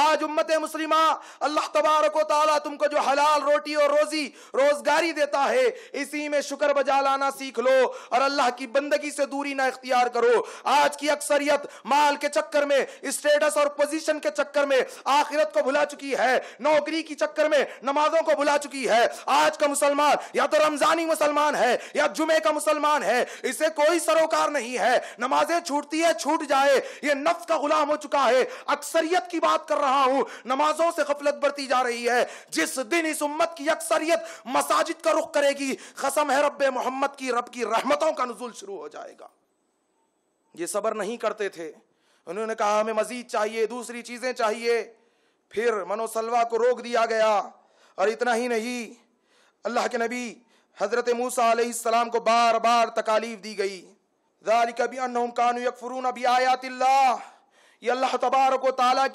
आज उम्मत मुसलिमा अल्लाह तबारक ताला तुमको जो हलाल रोटी और रोजी रोजगारी देता है इसी में शुक्र बजा लाना सीख लो और अल्लाह की बंदगी से दूरी ना इख्तियार करो आज की अक्सरियत माल के चक्कर में स्टेटस और पोजिशन के चक्कर में आखिरत को भुला चुकी है नौकरी की चक्कर में नमाजों को भुला चुकी है आज का मुसलमान या तो रमजानी मुसलमान है या जुमे का मुसलमान ईमान है इसे कोई सरोकार नहीं है नमाजें छूटती है छूट जाए ये नफ्स का गुलाम हो चुका है अक्सरियत की बात कर रहा हूं नमाजों से गफलत बढ़ती जा रही है जिस दिन इस उम्मत की अक्सरियत मसाजिद का रुख करेगी खसम है रब मोहम्मद की रब की रहमतों का नजूल शुरू हो जाएगा ये सबर नहीं करते थे उन्होंने कहा हमें मजीद चाहिए दूसरी चीजें चाहिए फिर मनोसलवा को रोक दिया गया और इतना ही नहीं अल्लाह के नबी हज़रत मूसा को बार बार तकालीफ दी गई ज़ालिक भी कानू यकफरून ये अल्लाह तबारक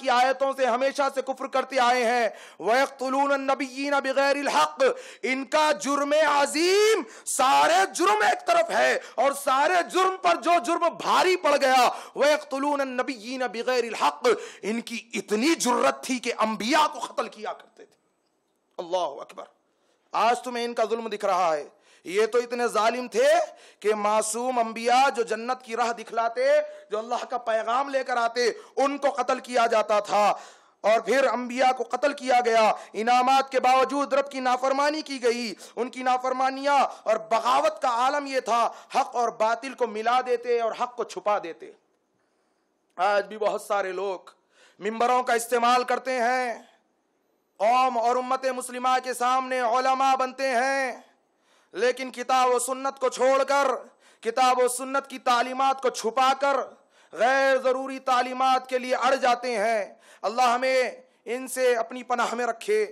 की आयतों से हमेशा से कुफर करते आए हैं वयतलून नबीन बगैर हक इनका जुर्म अजीम सारे जुर्म एक तरफ है और सारे जुर्म पर जो जुर्म भारी पड़ गया वयतलून नबीन बगैर हक इनकी इतनी ज़रूरत थी कि अम्बिया को कत्ल किया करते थे अल्लाह अकबर आज तुम्हें इनका जुल्म दिख रहा है ये तो इतने जालिम थे कि मासूम अंबिया जो जन्नत की राह दिखलाते जो अल्लाह का पैगाम लेकर आते उनको कत्ल किया जाता था और फिर अंबिया को कत्ल किया गया इनामत के बावजूद रब की नाफरमानी की गई उनकी नाफरमानिया और बगावत का आलम यह था हक और बातिल को मिला देते और हक को छुपा देते आज भी बहुत सारे लोग मिंबरों का इस्तेमाल करते हैं कौम और उम्मत मुसलिमा के सामने ओलमा बनते हैं लेकिन किताब व सुन्नत को छोड़कर किताब व सुन्नत की तालीमत को छुपाकर गैर ज़रूरी तालीमत के लिए अड़ जाते हैं अल्लाह हमें इनसे अपनी पनाह में रखे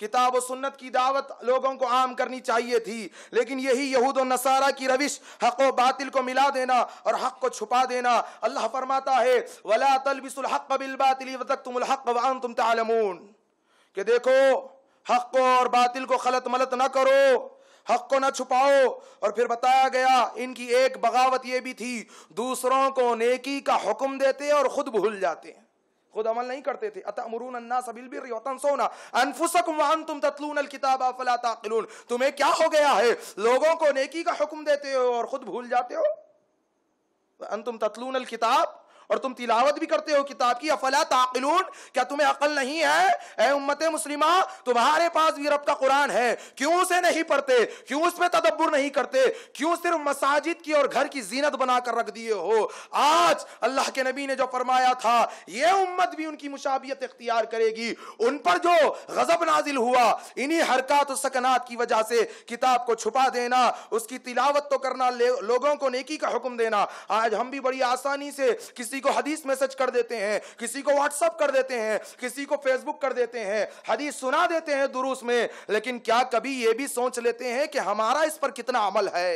किताब व सुन्नत की दावत लोगों को आम करनी चाहिए थी लेकिन यही यहूद और नसारा की रविश हक व बातिल को मिला देना और हक को छुपा देना अल्लाह फरमाता है वला तलबिसुल हक बिल बातिल वतक हक व तालमून कि देखो हक को और बातिल को खलत मलत ना करो हक को ना छुपाओ और फिर बताया गया इनकी एक बगावत यह भी थी दूसरों को नेकी का हुक्म देते और खुद भूल जाते हैं खुद अमल नहीं करते थे अन्ना सबिल भी सोना अनफुसक तुम तत्लून किताब अफला तुम्हें क्या हो गया है लोगों को नेकी का हुक्म देते हो और खुद भूल जाते हो अन तुम तत्लून अल किताब और तुम तिलावत भी करते हो किताब की अफला ताकिलून क्या तुम्हें अकल नहीं है ए उम्मत मुस्लिमा तुम्हारे पास भी रब का कुरान है क्यों उसे नहीं पढ़ते क्यों उस पर तदब्बर नहीं करते क्यों सिर्फ मसाजिद की और घर की जीनत बनाकर रख दिए हो आज अल्लाह के नबी ने जो फरमाया था ये उम्मत भी उनकी मुशाबियत इख्तियार करेगी उन पर जो गजब नाजिल हुआ इन्हीं हरकत सकनात की वजह से किताब को छुपा देना उसकी तिलावत तो करना लोगों को नेकी का हुक्म देना आज हम भी बड़ी आसानी से किसी किसी को हदीस मैसेज कर देते हैं किसी को व्हाट्सअप कर देते हैं किसी को फेसबुक कर देते हैं हदीस सुना देते हैं दुरुस में लेकिन क्या कभी यह भी सोच लेते हैं कि हमारा इस पर कितना अमल है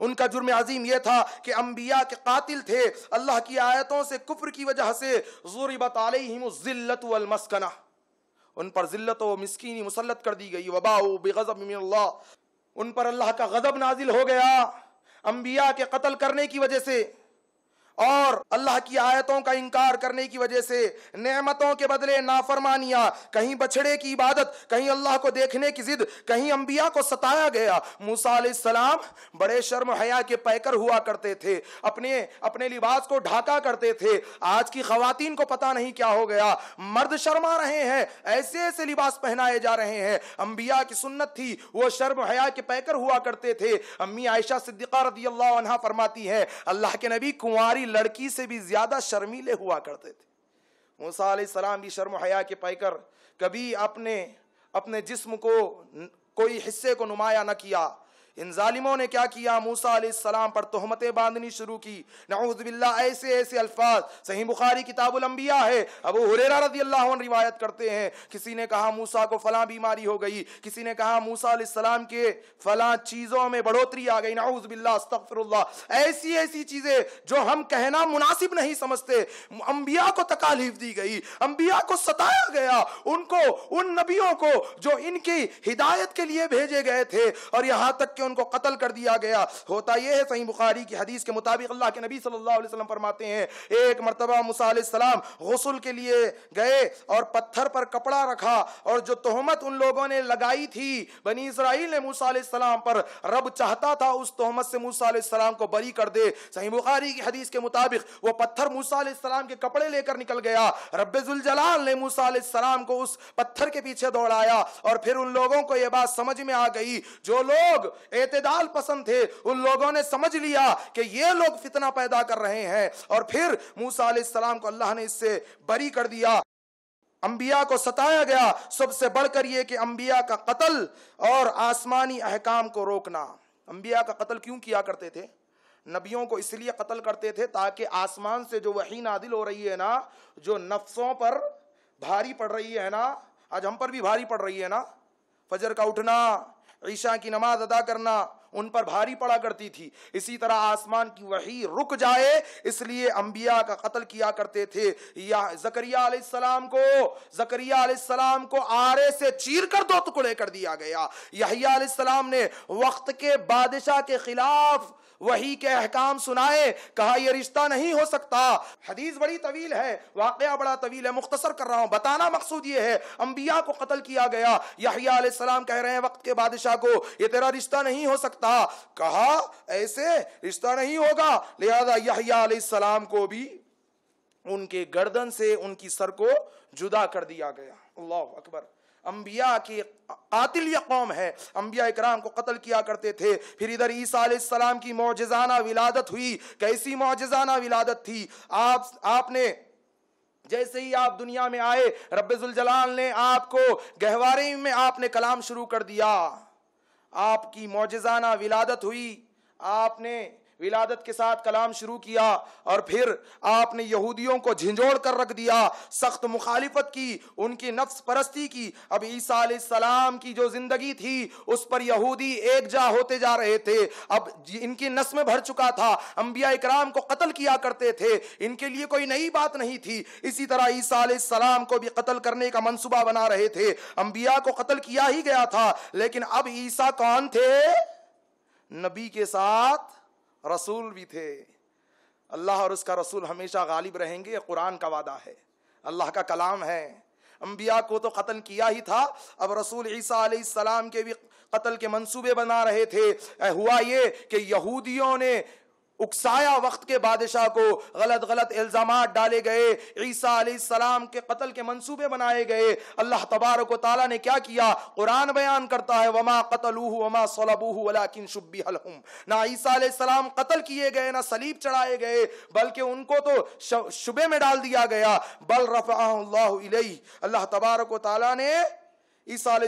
उनका जुर्म अजीम यह था कि अम्बिया के कातिल थे अल्लाह की आयतों से कुफर की वजह से जोरी जुरबत मस्कना उन पर ज़िल्लत व मिसकीनी मुसलत कर दी गई वबाऊ बेगज़ब उन पर अल्लाह का गज़ब नाजिल हो गया अम्बिया के कत्ल करने की वजह से और अल्लाह की आयतों का इनकार करने की वजह से नेमतों के बदले नाफरमानियाँ कहीं बछड़े की इबादत कहीं अल्लाह को देखने की जिद कहीं अम्बिया को सताया गया मूसा सलाम बड़े शर्म हया के पैकर हुआ करते थे अपने अपने लिबास को ढाका करते थे आज की खातन को पता नहीं क्या हो गया मर्द शर्मा रहे हैं ऐसे ऐसे लिबास पहनाए जा रहे हैं अम्बिया की सुन्नत थी वो शर्म हया के पैकर हुआ करते थे अम्मी आयशा सिद्दीक रदी अल्लाह फरमाती है अल्लाह के नबी कुंवारी लड़की से भी ज्यादा शर्मीले हुआ करते थे मूसा सलाम भी शर्म हया के पैकर कभी अपने अपने जिस्म को कोई हिस्से को नुमाया न किया इन जालिमों ने क्या किया मूसा सलाम पर तोहमतें बांधनी शुरू की नऊदबिल्ला ऐसे ऐसे अल्फाज सही बुखारी किताबुलंबिया है अबू हुरेरा रजी अल्लाह रिवायत करते हैं किसी ने कहा मूसा को फला बीमारी हो गई किसी ने कहा मूसा सलाम के फला चीज़ों में बढ़ोतरी आ गई नाउजबिल्ला अस्तफ़िरुल्ला ऐसी ऐसी चीज़ें जो हम कहना मुनासिब नहीं समझते अम्बिया को तकालीफ दी गई अम्बिया को सताया गया उनको उन नबियों को जो इनकी हिदायत के लिए भेजे गए थे और यहाँ तक कि उनको कत्ल कर दिया गया होता यह है सही बुखारी की हदीस के मुताबिक अल्लाह के नबी सल्लल्लाहु अलैहि वसल्लम फरमाते हैं एक मरतबा मूसा सलाम गसल के लिए गए और पत्थर पर कपड़ा रखा और जो तोहमत उन लोगों ने लगाई थी बनी इसराइल ने मूसा सलाम पर रब चाहता था उस तोहमत से मूसा सलाम को बरी कर दे सही बुखारी की हदीस के मुताबिक वह पत्थर मूसा सलाम के कपड़े लेकर निकल गया रबाल ने मूसा सलाम को उस पत्थर के पीछे दौड़ाया और फिर उन लोगों को यह बात समझ में आ गई जो लोग एतदाल पसंद थे उन लोगों ने समझ लिया कि ये लोग फितना पैदा कर रहे हैं और फिर मूसा सलाम को अल्लाह ने इससे बरी कर दिया अंबिया को सताया गया सबसे बढ़कर यह कि अंबिया का कत्ल और आसमानी अहकाम को रोकना अंबिया का कत्ल क्यों किया करते थे नबियों को इसलिए कत्ल करते थे ताकि आसमान से जो वही नादिल हो रही है ना जो नफ्सों पर भारी पड़ रही है ना आज हम पर भी भारी पड़ रही है ना फजर का उठना ईशा की नमाज अदा करना उन पर भारी पड़ा करती थी इसी तरह आसमान की वही रुक जाए इसलिए अंबिया का कत्ल किया करते थे या जकरिया सलाम को जकरिया सलाम को आरे से चीर कर दो टुकड़े कर दिया गया यही सलाम ने वक्त के बादशाह के खिलाफ वही के अहकाम सुनाए कहा यह रिश्ता नहीं हो सकता हदीस बड़ी तवील है वाकया बड़ा तवील है मुख्तसर कर रहा हूं बताना मकसूद ये है अंबिया को कत्ल किया गया यहिया सलाम कह रहे हैं वक्त के बादशाह को ये तेरा रिश्ता नहीं हो सकता सकता कहा ऐसे रिश्ता नहीं होगा लिहाजा यहिया सलाम को भी उनके गर्दन से उनकी सर को जुदा कर दिया गया अल्लाह अकबर अम्बिया के आतिल यह कौम है अम्बिया इकराम को कत्ल किया करते थे फिर इधर ईसा सलाम की मोजाना विलादत हुई कैसी मोजाना विलादत थी आप आपने जैसे ही आप दुनिया में आए रब्बुल जलाल ने आपको गहवारे में आपने कलाम शुरू कर दिया आपकी मोजाना विलादत हुई आपने विलादत के साथ कलाम शुरू किया और फिर आपने यहूदियों को झिंझोड़ कर रख दिया सख्त मुखालिफत की उनकी नफ्स परस्ती की अब ईसा सलाम की जो जिंदगी थी उस पर यहूदी एक जा होते जा रहे थे अब इनकी में भर चुका था अम्बिया इकराम को कत्ल किया करते थे इनके लिए कोई नई बात नहीं थी इसी तरह ईसा सलाम को भी कत्ल करने का मनसूबा बना रहे थे अम्बिया को कत्ल किया ही गया था लेकिन अब ईसा कौन थे नबी के साथ रसूल भी थे अल्लाह और उसका रसूल हमेशा गालिब रहेंगे कुरान का वादा है अल्लाह का कलाम है अम्बिया को तो कत्ल किया ही था अब रसूल ईसा सलाम के भी कत्ल के मंसूबे बना रहे थे हुआ ये कि यहूदियों ने उकसाया वक्त के बादशाह को गलत गलत इल्ज़ाम डाले गए ईसा सलाम के कत्ल के मंसूबे बनाए गए अल्लाह तबारक ताला ने क्या किया कुरान बयान करता है वमा कतलूह वमा सलबूह वलाकिन शुब्बी हलहुम ना ईसा सलाम कत्ल किए गए ना सलीब चढ़ाए गए बल्कि उनको तो शुबे में डाल दिया गया बल रफ़ाह अल्लाह तबारक ताला ने ईसा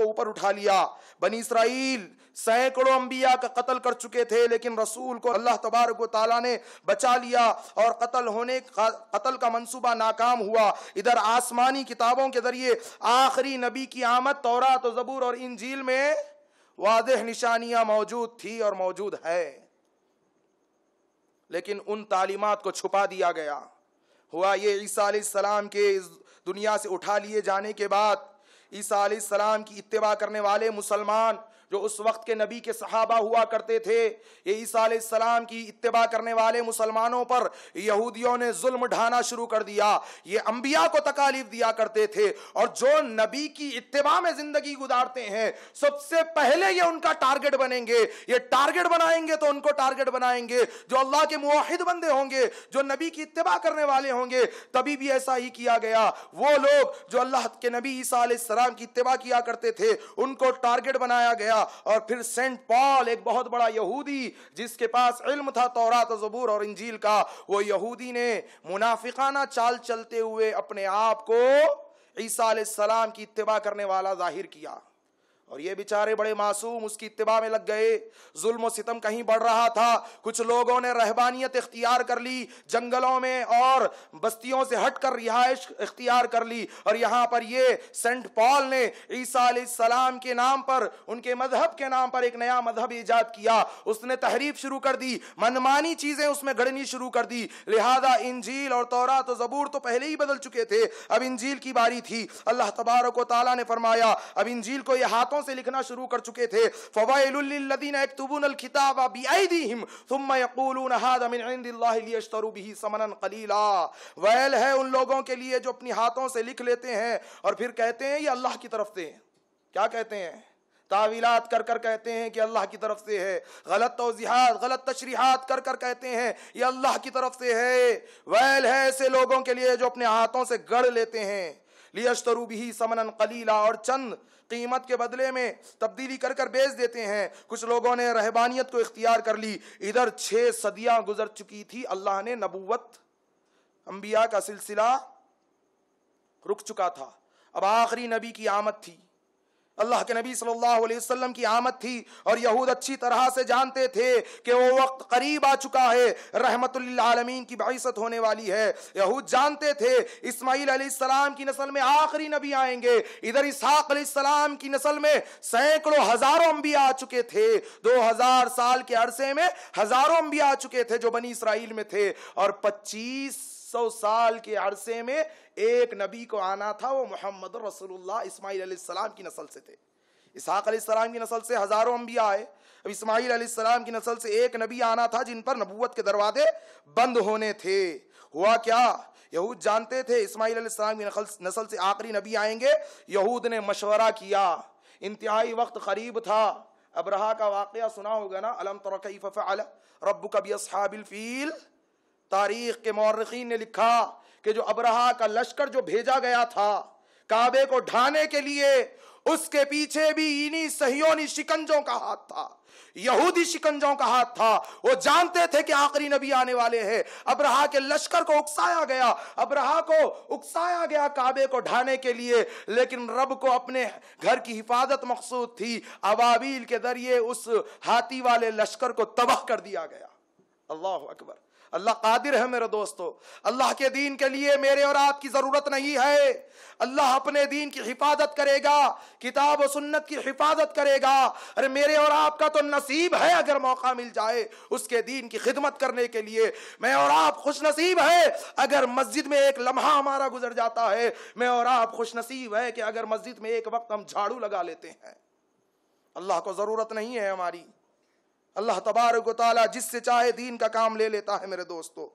को ऊपर उठा लिया बनी इसराइल सैकड़ों अंबिया का कत्ल कर चुके थे लेकिन रसूल को अल्लाह तबारक ताला ने बचा लिया और कत्ल होने कत्ल का मंसूबा नाकाम हुआ इधर आसमानी किताबों के जरिए आखिरी नबी की आमद तोरा तो जबूर और इंजील में वाज निशानियां मौजूद थी और मौजूद है लेकिन उन तालीमत को छुपा दिया गया हुआ ये ईसा सलाम के इस दुनिया से उठा लिए जाने के बाद ईसा सलाम की इतवा करने वाले मुसलमान जो उस वक्त के नबी के सहाबा हुआ करते थे ये ईसीम की इतबा करने वाले मुसलमानों पर यहूदियों ने जुल्म ढाना शुरू कर दिया ये अम्बिया को तकालीफ दिया करते थे और जो नबी की इतबा में जिंदगी गुजारते हैं सबसे पहले ये उनका टारगेट बनेंगे ये टारगेट बनाएंगे तो उनको टारगेट बनाएंगे जो अल्लाह के मुहिद बंदे होंगे जो नबी की इतबा करने वाले होंगे तभी भी ऐसा ही किया गया वो लोग जो अल्लाह के नबी ईसा की इतबा किया करते थे उनको टारगेट बनाया गया और फिर सेंट पॉल एक बहुत बड़ा यहूदी जिसके पास इल्म था तौरात जबूर और इंजील का वो यहूदी ने मुनाफिकाना चाल चलते हुए अपने आप को ईसा सलाम की इतवा करने वाला जाहिर किया और ये बेचारे बड़े मासूम उसकी इतबा में लग गए जुल्म सितम कहीं बढ़ रहा था कुछ लोगों ने रहबानियत इख्तियार कर ली जंगलों में और बस्तियों से हट कर रिहाइश इख्तियार कर ली और यहाँ पर ये सेंट पॉल ने ईसा के नाम पर उनके मजहब के नाम पर एक नया मजहब ईजाद किया उसने तहरीफ शुरू कर दी मनमानी चीज़ें उसमें गढ़नी शुरू कर दी लिहाजा इंजील और तोरा तो जबूर तो पहले ही बदल चुके थे अब इंजील की बारी थी अल्लाह तबारक ताला ने फरमाया अब इंजील को ये हाथों हाथों से लिखना शुरू कर चुके थे वैल है उन लोगों के लिए जो अपनी हाथों से लिख लेते हैं और फिर कहते हैं ये अल्लाह की तरफ से क्या कहते हैं तावीलात कर कर कहते हैं कि अल्लाह की तरफ से है गलत तोजीहत गलत तशरीहात कर कर कहते हैं ये अल्लाह की तरफ से है वैल है ऐसे लोगों के लिए जो अपने हाथों से गढ़ लेते हैं लियशतरू भी समनन कलीला और चंद कीमत के बदले में तब्दीली कर कर बेच देते हैं कुछ लोगों ने रहबानियत को इख्तियार कर ली इधर छः सदियां गुजर चुकी थी अल्लाह ने नबूवत अम्बिया का सिलसिला रुक चुका था अब आखिरी नबी की आमद थी अल्लाह के नबी सल्लल्लाहु अलैहि वसल्लम की आमद थी और यहूद अच्छी तरह से जानते थे कि वो वक्त करीब आ चुका है रहमतुल्लामीन की बाइसत होने वाली है यहूद जानते थे इस्माईल सलाम की नस्ल में आखिरी नबी आएंगे इधर इसहाक सलाम की नस्ल में सैकड़ों हजारों अम्बी आ चुके थे दो हजार साल के अरसे में हजारों अम्बी आ चुके थे जो बनी इसराइल में थे और पच्चीस सौ साल के अरसे में एक नबी को आना था वो मोहम्मद रसोल्ला इसमाईलम की नस्ल से थे इसहाक़लम की नस्ल से हज़ारों अम्बिया आए अब इसमाईलम की नस्ल से एक नबी आना था जिन पर नबूत के दरवाजे बंद होने थे हुआ क्या यहूद जानते थे इसमाईलम की नस्ल से आखिरी नबी आएंगे यहूद ने मशवरा किया इंतहाई वक्त करीब था अबरहा का वाक़ सुना होगा ना अलम तरक़ी फ़फ़ल रबू कबी असहाबिल फ़ील तारीख के मौरखी ने लिखा कि जो अबरहा का लश्कर जो भेजा गया था काबे को ढाने के लिए उसके पीछे भी इन्हीं सहयोनी शिकंजों का हाथ था यहूदी शिकंजों का हाथ था वो जानते थे कि आखिरी नबी आने वाले हैं अब्राह के लश्कर को उकसाया गया अब्रहा को उकसाया गया काबे को ढाने के लिए लेकिन रब को अपने घर की हिफाजत मकसूद थी अबाबील के जरिए उस हाथी वाले लश्कर को तबाह कर दिया गया अल्लाह अकबर अल्लाह कादिर है मेरे दोस्तों अल्लाह के दीन के लिए मेरे और आपकी ज़रूरत नहीं है अल्लाह अपने दीन की हिफाजत करेगा किताब और सुन्नत की हिफाजत करेगा अरे मेरे और आपका तो नसीब है अगर मौका मिल जाए उसके दीन की खिदमत करने के लिए मैं और आप खुश नसीब है अगर मस्जिद में एक लम्हा हमारा गुजर जाता है मैं और आप खुश नसीब है कि अगर मस्जिद में एक वक्त हम झाड़ू लगा लेते हैं अल्लाह को ज़रूरत नहीं है हमारी अल्लाह तबारक जिससे चाहे दीन का काम ले लेता है मेरे दोस्तों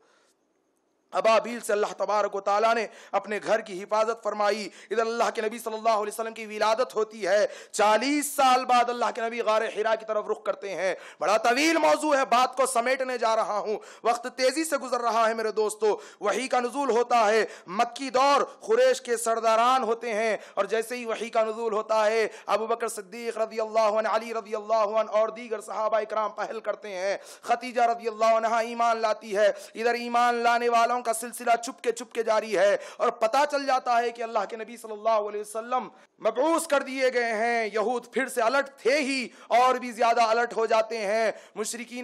अबाबील से अल्लाह तबारक ताली ने अपने घर की हिफाजत फरमाई इधर अल्लाह के नबी सल्लल्लाहु अलैहि वसल्लम की विलादत होती है चालीस साल बाद अल्लाह के नबी गार हिरा की तरफ रुख करते हैं बड़ा तवील मौजू है बात को समेटने जा रहा हूँ वक्त तेज़ी से गुजर रहा है मेरे दोस्तों वही का नजूल होता है मक्की दौर खुरेश के सरदारान होते हैं और जैसे ही वही का नजूल होता है अबू बकर सद्दीक रदी अल्लाह अली रदी अल्लाह और दीगर साहबा कराम पहल करते हैं खतीजा रदी अल्लाह ईमान लाती है इधर ईमान लाने वालों वार्ताओं का सिलसिला चुपके चुपके जारी है और पता चल जाता है कि अल्लाह के नबी सल्लल्लाहु अलैहि वसल्लम मबूस कर दिए गए हैं यहूद फिर से अलर्ट थे ही और भी ज़्यादा अलर्ट हो जाते हैं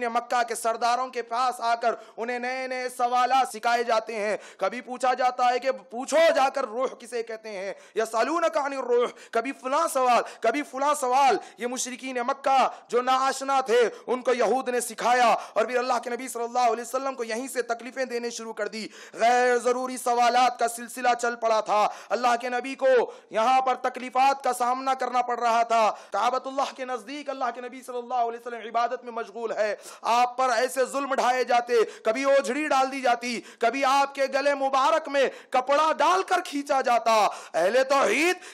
ने मक्का के सरदारों के पास आकर उन्हें नए नए सवाल सिखाए जाते हैं कभी पूछा जाता है कि पूछो जाकर रूह किसे कहते हैं या न कहानी रूह कभी फला सवाल कभी फला सवाल ये ने मक्का जो आशना थे उनको यहूद ने सिखाया और फिर अल्लाह के नबी सल्ला वसलम को यहीं से तकलीफ़ें देने शुरू कर दी गैर ज़रूरी सवाल का सिलसिला चल पड़ा था अल्लाह के नबी को यहाँ पर तकलीफ तकलीफात का सामना करना पड़ रहा था काबतुल्लाह के नजदीक अल्लाह के नबी सल्लल्लाहु अलैहि वसल्लम इबादत में मशगूल है आप पर ऐसे जुल्म ढाए जाते कभी ओझड़ी डाल दी जाती कभी आपके गले मुबारक में कपड़ा डालकर खींचा जाता अहले तो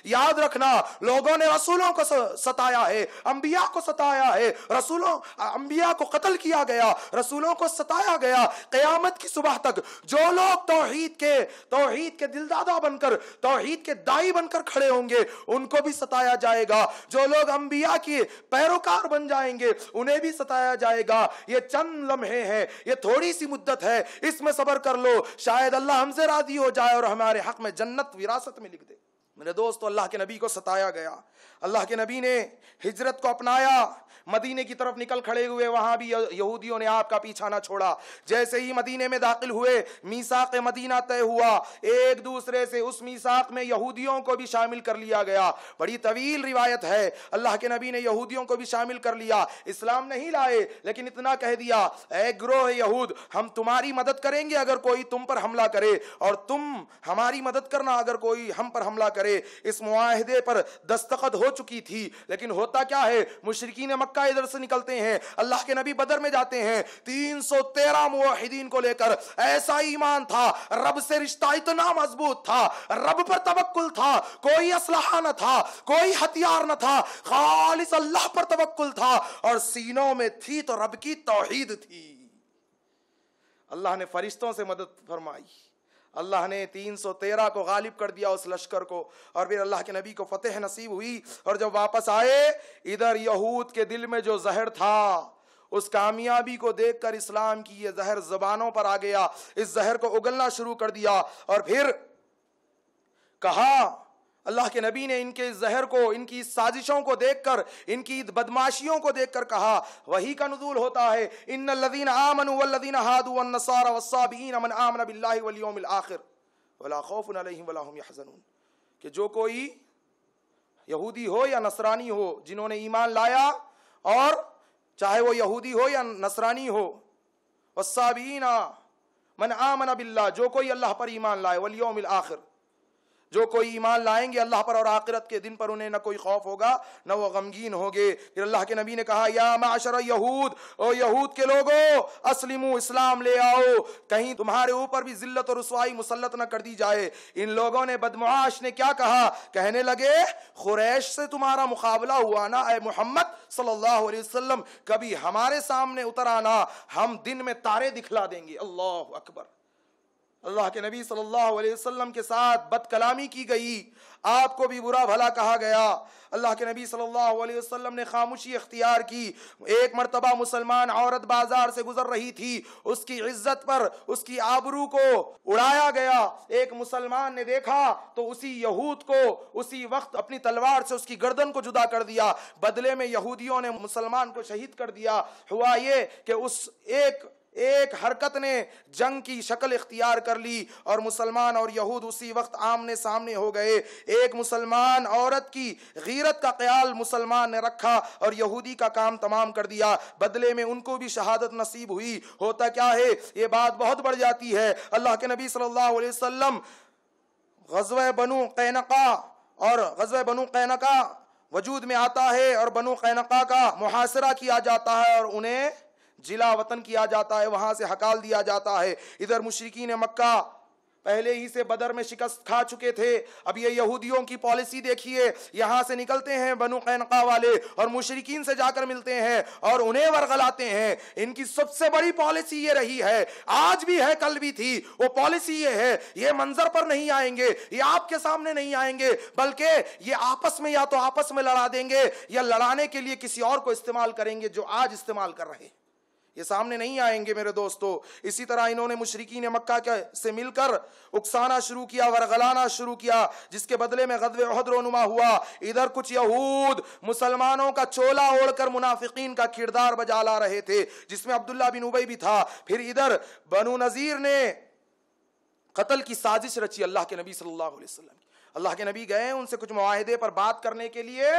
याद रखना लोगों ने रसूलों को सताया है अंबिया को सताया है रसूलों अंबिया को कत्ल किया गया रसूलों को सताया गया कयामत की सुबह तक जो लोग तोहहीद के तोहहीद के दिलदादा बनकर तोहहीद के दाई बनकर खड़े होंगे उनको भी सताया जाएगा जो लोग अंबिया के पैरोकार बन जाएंगे उन्हें भी सताया जाएगा ये चंद लम्हे हैं ये थोड़ी सी मुद्दत है इसमें सबर कर लो शायद अल्लाह हमसे राजी हो जाए और हमारे हक में जन्नत विरासत में लिख दे मेरे दोस्तों अल्लाह के नबी को सताया गया अल्लाह के नबी ने हिजरत को अपनाया मदीने की तरफ निकल खड़े हुए वहां भी यहूदियों ने आपका पीछा ना छोड़ा जैसे ही मदीने में दाखिल हुए मीसाक मदीना तय हुआ एक दूसरे से उस मीसाक में यहूदियों को भी शामिल कर लिया गया बड़ी तवील रिवायत है अल्लाह के नबी ने यहूदियों को भी शामिल कर लिया इस्लाम नहीं लाए लेकिन इतना कह दिया ए ग्रोह यहूद हम तुम्हारी मदद करेंगे अगर कोई तुम पर हमला करे और तुम हमारी मदद करना अगर कोई हम पर हमला करे इस मुआहदे पर दस्तखत हो चुकी थी लेकिन होता क्या है मुशरकिन मक्का मक्का इधर से निकलते हैं अल्लाह के नबी बदर में जाते हैं तीन सौ तेरह मुहिदीन को लेकर ऐसा ईमान था रब से रिश्ता इतना मजबूत था रब पर तवक्ल था कोई असलाहा न था कोई हथियार न था खालिस अल्लाह पर तवक्ल था और सीनों में थी तो रब की तोहीद थी अल्लाह ने फरिश्तों से मदद फरमाई अल्लाह ने 313 को गालिब कर दिया उस लश्कर को और फिर अल्लाह के नबी को फतेह नसीब हुई और जब वापस आए इधर यहूद के दिल में जो जहर था उस कामयाबी को देखकर इस्लाम की ये जहर जबानों पर आ गया इस जहर को उगलना शुरू कर दिया और फिर कहा अल्लाह के नबी ने इनके जहर को इनकी साजिशों को देखकर इनकी बदमाशियों को देखकर कहा वही का नजूल होता है इन लदीन आमन वल्लदीन हादुनसार वसाबीन अमन आमन बिल्लाम आखिर वला खौफ हजनून कि जो कोई यहूदी हो या नसरानी हो जिन्होंने ईमान लाया और चाहे वो यहूदी हो या नसरानी हो वसाबीना मन आमन बिल्ला जो कोई अल्लाह पर ईमान लाए वलियोमिल आखिर जो कोई ईमान लाएंगे अल्लाह पर और आखिरत के दिन पर उन्हें न कोई खौफ होगा न वो गमगीन होंगे फिर अल्लाह के नबी ने कहा या माशर यहूद ओ यहूद के लोगो असलिम इस्लाम ले आओ कहीं तुम्हारे ऊपर भी जिल्लत और रसवाई मुसलत न कर दी जाए इन लोगों ने बदमाश ने क्या कहा कहने लगे खुरैश से तुम्हारा मुकाबला हुआ ना ए मोहम्मद सल्लाम कभी हमारे सामने उतर आना हम दिन में तारे दिखला देंगे अल्लाह अकबर अल्लाह के नबी सल्लल्लाहु अलैहि वसल्लम के साथ बदकलामी की गई आपको भी बुरा भला कहा गया अल्लाह के नबी सल्लल्लाहु अलैहि वसल्लम ने खामोशी इख्तियार की एक मरतबा मुसलमान औरत बाजार से गुजर रही थी उसकी इज्जत पर उसकी आबरू को उड़ाया गया एक मुसलमान ने देखा तो उसी यहूद को उसी वक्त अपनी तलवार से उसकी गर्दन को जुदा कर दिया बदले में यहूदियों ने मुसलमान को शहीद कर दिया हुआ ये कि उस एक एक हरकत ने जंग की शक्ल इख्तियार कर ली और मुसलमान और यहूद उसी वक्त आमने सामने हो गए एक मुसलमान औरत की गीरत का ख्याल मुसलमान ने रखा और यहूदी का काम तमाम कर दिया बदले में उनको भी शहादत नसीब हुई होता क्या है ये बात बहुत बढ़ जाती है अल्लाह के नबी सल्लल्लाहु अलैहि वसल्लम गजव बनु कैनका और गजव बनु कैनका वजूद में आता है और बनु कैनका का मुहासरा किया जाता है और उन्हें जिला वतन किया जाता है वहां से हकाल दिया जाता है इधर ने मक्का पहले ही से बदर में शिकस्त खा चुके थे अब ये यहूदियों की पॉलिसी देखिए यहाँ से निकलते हैं बनु कैनका वाले और मुशरकिन से जाकर मिलते हैं और उन्हें वरगलाते हैं इनकी सबसे बड़ी पॉलिसी ये रही है आज भी है कल भी थी वो पॉलिसी ये है ये मंजर पर नहीं आएंगे ये आपके सामने नहीं आएंगे बल्कि ये आपस में या तो आपस में लड़ा देंगे या लड़ाने के लिए किसी और को इस्तेमाल करेंगे जो आज इस्तेमाल कर रहे हैं ये सामने नहीं आएंगे मेरे दोस्तों इसी तरह इन्होंने मुशरकिन मक्का के से मिलकर उकसाना शुरू किया वरगलाना शुरू किया जिसके बदले में गदब रोनुमा हुआ इधर कुछ यहूद मुसलमानों का चोला ओढ़कर मुनाफिकीन का किरदार बजा ला रहे थे जिसमें अब्दुल्ला बिन उबई भी था फिर इधर बनु नज़ीर ने कत्ल की साजिश रची अल्लाह के नबी सल्लल्लाहु अलैहि वसल्लम की अल्लाह के नबी गए उनसे कुछ माहदे पर बात करने के लिए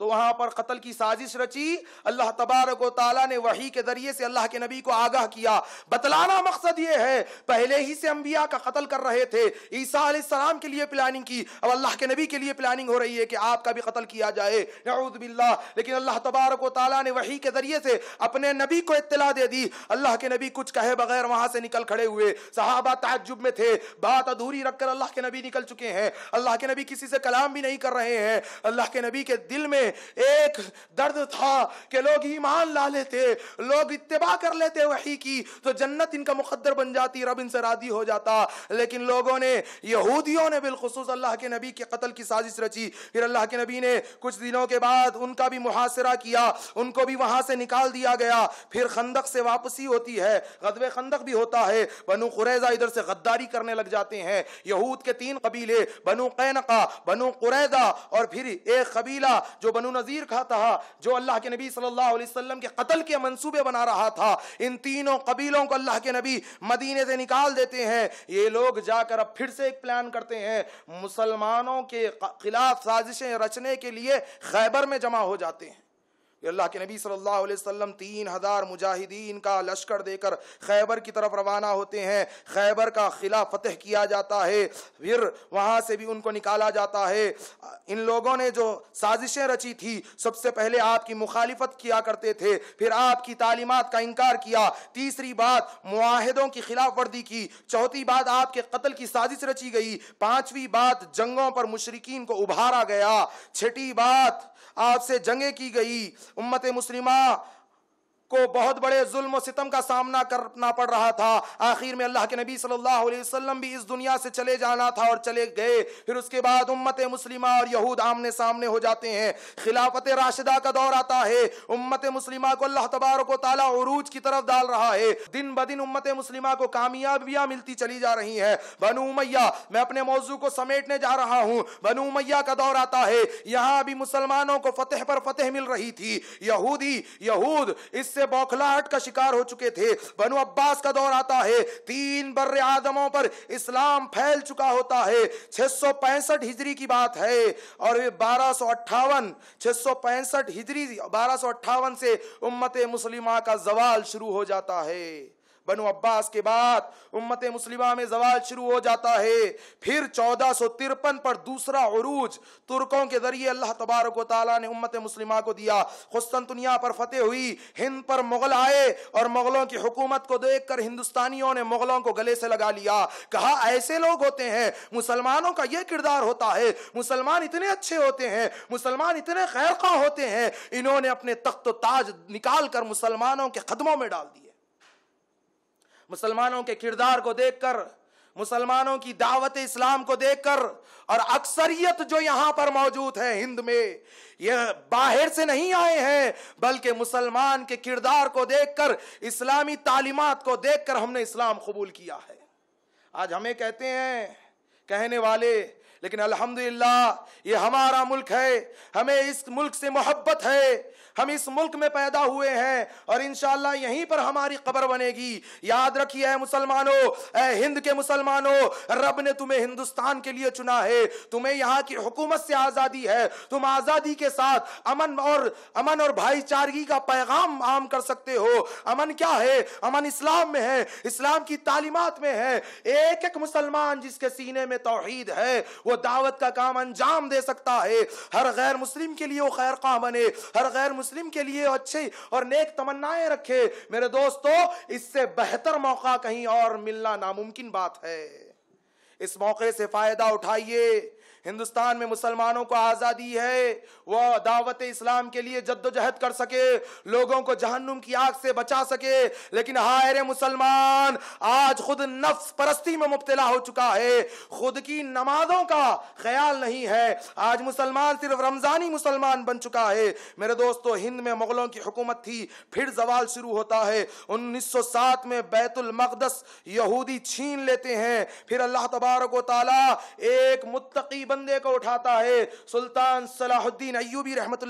तो वहां पर कत्ल की साजिश रची अल्लाह तबारक ताला ने वही के जरिए से अल्लाह के नबी को आगाह किया बतलाना मकसद ये है पहले ही से अम्बिया का कत्ल कर रहे थे ईसा सलाम के लिए प्लानिंग की अब अल्लाह के नबी के लिए प्लानिंग हो रही है कि आपका भी कत्ल किया जाए नऊदबिल्ला लेकिन अल्लाह तबारक ताला ने वही के जरिए से अपने नबी को इतला दे दी अल्लाह के नबी कुछ कहे बगैर वहां से निकल खड़े हुए सहाबा ताजुब में थे बात अधूरी रखकर अल्लाह के नबी निकल चुके हैं अल्लाह के नबी किसी से कलाम भी नहीं कर रहे हैं अल्लाह के नबी के दिल में एक दर्द था कि लोग ईमान ला लेते लोग इतबा कर लेते वही की तो जन्नत इनका मुकद्दर बन जाती रब इनसे रादी हो जाता लेकिन लोगों ने यहूदियों ने बिलखसूस अल्लाह के नबी के कत्ल की साजिश रची फिर अल्लाह के नबी ने कुछ दिनों के बाद उनका भी मुहासरा किया उनको भी वहां से निकाल दिया गया फिर खंदक से वापसी होती है गदब खंदक भी होता है बनु कुरैजा इधर से गद्दारी करने लग जाते हैं यहूद के तीन कबीले बनु कैनका बनु कुरैजा और फिर एक कबीला जो बनु नज़ीर का था जो अल्लाह के नबी सल्लल्लाहु अलैहि वसल्लम के कत्ल के मंसूबे बना रहा था इन तीनों कबीलों को अल्लाह के नबी मदीने से निकाल देते हैं ये लोग जाकर अब फिर से एक प्लान करते हैं मुसलमानों के खिलाफ साजिशें रचने के लिए खैबर में जमा हो जाते हैं अल्लाह के नबी सल्लल्लाहु अलैहि वसल्लम तीन हज़ार मुजाहिदीन का लश्कर देकर खैबर की तरफ रवाना होते हैं खैबर का खिला फतेह किया जाता है फिर वहाँ से भी उनको निकाला जाता है इन लोगों ने जो साजिशें रची थी सबसे पहले आपकी मुखालिफत किया करते थे फिर आपकी तालीमत का इनकार किया तीसरी बात माहदों की खिलाफ वर्दी की चौथी बात आपके कत्ल की साजिश रची गई पांचवी बात जंगों पर मुशरकिन को उभारा गया छठी बात आपसे जंगे की गई उम्मत मुस्लिमा को बहुत बड़े जुल्म सितम का सामना करना पड़ रहा था आखिर में अल्लाह के नबी सल्लल्लाहु अलैहि वसल्लम भी इस दुनिया से चले जाना था और चले गए फिर उसके बाद उम्मत मुस्लिमा और यहूद आमने सामने हो जाते हैं खिलाफत राशिदा का दौर आता है उम्मत मुस्लिमा को अल्लाह को ताला उरूज की तरफ डाल रहा है दिन ब दिन उम्मत मुस्लिमा को कामयाबियां मिलती चली जा रही है बनु मैया मैं अपने मौजू को समेटने जा रहा हूँ बनु मैया का दौर आता है यहाँ अभी मुसलमानों को फतेह पर फतेह मिल रही थी यहूदी यहूद इससे से बौखलाहट का शिकार हो चुके थे बनु अब्बास का दौर आता है तीन बर्र आदमों पर इस्लाम फैल चुका होता है छह हिजरी की बात है और वे बारह सो छह हिजरी बारह से उम्मत मुस्लिमा का जवाल शुरू हो जाता है बनु अब्बास के बाद उम्मत मुस्लिमा में जवाल शुरू हो जाता है फिर चौदह सौ तिरपन पर दूसरा अरूज तुर्कों के जरिए अल्लाह तबारक ताली ने उम्मत मुस्लिमा को दिया दुनिया पर फतेह हुई हिंद पर मुगल आए और मुगलों की हुकूमत को देख कर हिंदुस्तानियों ने मुगलों को गले से लगा लिया कहा ऐसे लोग होते हैं मुसलमानों का यह किरदार होता है मुसलमान इतने अच्छे होते हैं मुसलमान इतने खैरखा होते हैं इन्होंने अपने तख्त ताज निकाल कर मुसलमानों के कदमों में डाल दिए मुसलमानों के किरदार को देखकर मुसलमानों की दावत इस्लाम को देखकर और अक्सरियत जो यहां पर मौजूद है हिंद में यह बाहर से नहीं आए हैं बल्कि मुसलमान के किरदार को देखकर इस्लामी तालीमत को देखकर हमने इस्लाम कबूल किया है आज हमें कहते हैं कहने वाले लेकिन अल्हम्दुलिल्लाह ये हमारा मुल्क है हमें इस मुल्क से मोहब्बत है हम इस मुल्क में पैदा हुए हैं और इन यहीं पर हमारी कब्र बनेगी याद रखिए है मुसलमानों हिंद के मुसलमानों रब ने तुम्हें हिंदुस्तान के लिए चुना है तुम्हें यहाँ की हुकूमत से आज़ादी है तुम आज़ादी के साथ अमन और अमन और भाईचारगी का पैगाम आम कर सकते हो अमन क्या है अमन इस्लाम में है इस्लाम की तालीमत में है एक एक मुसलमान जिसके सीने में तोहहीद है वो दावत का काम अंजाम दे सकता है हर गैर मुस्लिम के लिए वो खैर का बने हर गैर मुस्लिम के लिए अच्छी और नेक तमन्नाएं रखे मेरे दोस्तों इससे बेहतर मौका कहीं और मिलना नामुमकिन बात है इस मौके से फायदा उठाइए हिंदुस्तान में मुसलमानों को आज़ादी है वह दावत इस्लाम के लिए जद्दोजहद कर सके लोगों को जहन्नुम की आग से बचा सके लेकिन हायर मुसलमान आज खुद नफ्स परस्ती में मुबतला हो चुका है खुद की नमाजों का ख्याल नहीं है आज मुसलमान सिर्फ रमज़ानी मुसलमान बन चुका है मेरे दोस्तों हिंद में मुगलों की हुकूमत थी फिर जवाल शुरू होता है 1907 में बैतुल मकदस यहूदी छीन लेते हैं फिर अल्लाह तबारक ताला एक मुत्तकी बंदे को उठाता है सुल्तान सलाहुद्दीन अयूबी रहमत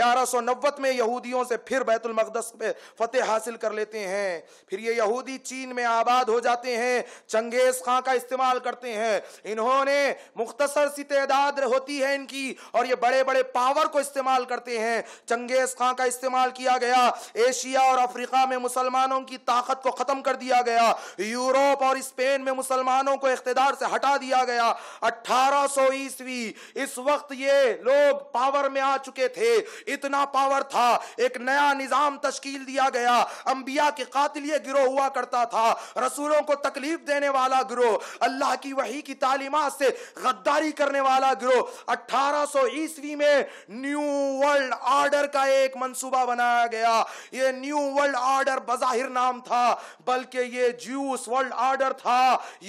ग्यारह सौ नब्बे में यहूदियों से फिर बैतुलमकदस पे फतेह हासिल कर लेते हैं फिर ये यहूदी चीन में आबाद हो जाते हैं चंगेज खां का इस्तेमाल करते हैं इन्होंने मुख्तसर सी तदाद होती है इनकी और ये बड़े बड़े पावर को इस्तेमाल करते हैं चंगेज खां का इस्तेमाल किया गया एशिया और अफ्रीका में मुसलमानों की ताकत को ख़त्म कर दिया गया यूरोप और स्पेन में मुसलमानों को इकतदार से हटा दिया गया अट्ठारह सौ ईस्वी इस वक्त ये लोग पावर में आ चुके थे इतना पावर था एक नया निजाम तश्कील दिया गया अंबिया के कातिल ये गिरोह हुआ करता था रसूलों को तकलीफ देने वाला गिरोह अल्लाह की वही की तालीमत से गद्दारी करने वाला गिरोह अट्ठारह सौ ईस्वी में न्यू वर्ल्ड ऑर्डर का एक मंसूबा बनाया गया ये न्यू वर्ल्ड ऑर्डर बज़ाहिर नाम था बल्कि ये ज्यूस वर्ल्ड ऑर्डर था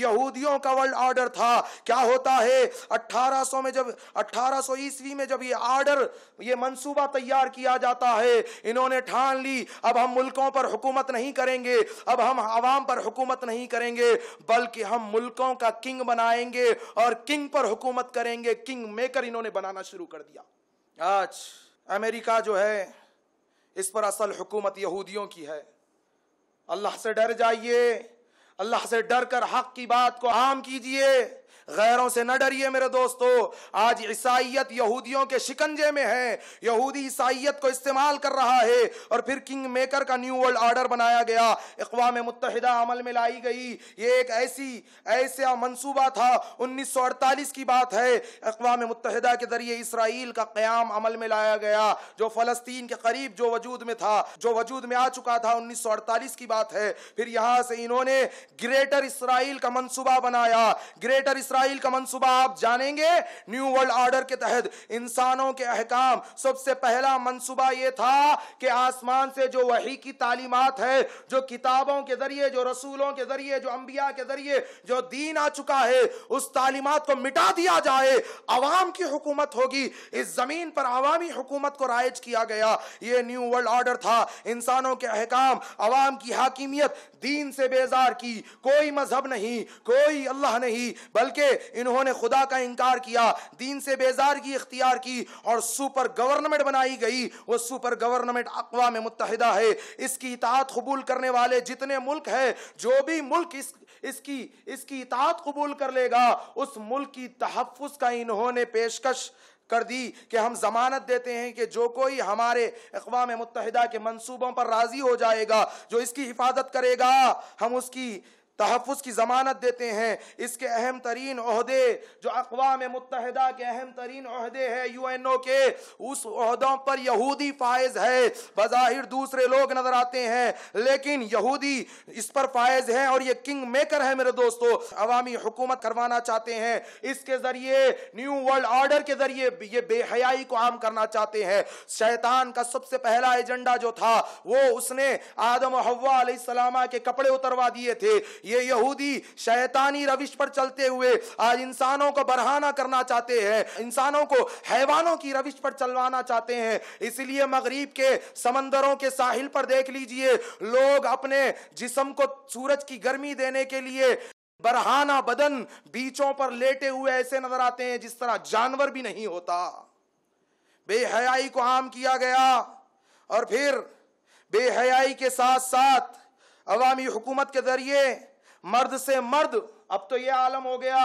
यहूदियों का वर्ल्ड ऑर्डर था क्या होता है 1800 में जब 1800 ईस्वी में जब ये आर्डर ये मंसूबा तैयार किया जाता है इन्होंने ठान ली अब हम मुल्कों पर हुकूमत नहीं करेंगे अब हम आवाम पर हुकूमत नहीं करेंगे बल्कि हम मुल्कों का किंग बनाएंगे और किंग पर हुकूमत करेंगे किंग मेकर इन्होंने बनाना शुरू कर दिया आज अमेरिका जो है इस पर असल हुकूमत यहूदियों की है अल्लाह से डर जाइए अल्लाह से डर कर हक की बात को आम कीजिए गैरों से न डरिए मेरे दोस्तों आज ईसाइत यहूदियों के शिकंजे में है यहूदी ईसाइत को इस्तेमाल कर रहा है और फिर किंग मेकर का न्यू वर्ल्ड ऑर्डर बनाया गया अकवा मुतहदा अमल में लाई गई ये एक ऐसी ऐसा मनसूबा था अड़तालीस की बात है अकवा मुतहदा के जरिए इसराइल का क्याम अमल में लाया गया जो फलस्तीन के करीब जो वजूद में था जो वजूद में आ चुका था अड़तालीस की बात है फिर यहाँ से इन्होंने ग्रेटर इसराइल का मनसूबा बनाया ग्रेटर इसरा इसराइल का मंसूबा आप जानेंगे न्यू वर्ल्ड ऑर्डर के तहत इंसानों के अहकाम सबसे पहला मंसूबा यह था कि आसमान से जो वही की तालीमत है जो किताबों के जरिए जो रसूलों के जरिए जो अंबिया के जरिए जो दीन आ चुका है उस तालीमत को मिटा दिया जाए अवाम की हुकूमत होगी इस जमीन पर अवामी हुकूमत को राइज किया गया ये न्यू वर्ल्ड ऑर्डर था इंसानों के अहकाम अवाम की हाकिमियत दीन से बेजार की कोई मजहब नहीं कोई अल्लाह नहीं बल्कि लिए इन्होंने खुदा का इनकार किया दीन से बेजार की इख्तियार की और सुपर गवर्नमेंट बनाई गई वो सुपर गवर्नमेंट अकवा में मुतहदा है इसकी इतात कबूल करने वाले जितने मुल्क है जो भी मुल्क इस इसकी इसकी इतात कबूल कर लेगा उस मुल्क की तहफ़ का इन्होंने पेशकश कर दी कि हम जमानत देते हैं कि जो कोई हमारे अकवा मुतहदा के मंसूबों पर राज़ी हो जाएगा जो इसकी हिफाजत करेगा हम उसकी तहफ़ की ज़मानत देते हैं इसके अहम तरीन अहदे जो अकवा मुतहदा के अहम तरीन अहदे हैं यू एन ओ के उस अहदों पर यहूदी फायज है बज़ाहिर दूसरे लोग नज़र आते हैं लेकिन यहूदी इस पर फायज हैं और ये किंग मेकर है मेरे दोस्तों अवामी हुकूमत करवाना चाहते हैं इसके ज़रिए न्यू वर्ल्ड ऑर्डर के ज़रिए ये बेहयाई को आम करना चाहते हैं शैतान का सबसे पहला एजेंडा जो था वो उसने आदम हवा के कपड़े उतरवा दिए थे ये यहूदी शैतानी रविश पर चलते हुए आज इंसानों को बरहाना करना चाहते हैं इंसानों को हैवानों की रविश पर चलवाना चाहते हैं इसलिए मगरीब के समंदरों के साहिल पर देख लीजिए लोग अपने जिसम को सूरज की गर्मी देने के लिए बरहाना बदन बीचों पर लेटे हुए ऐसे नजर आते हैं जिस तरह जानवर भी नहीं होता बेहयाई को आम किया गया और फिर बेहयाई के साथ साथ अवामी हुकूमत के जरिए मर्द से मर्द अब तो यह आलम हो गया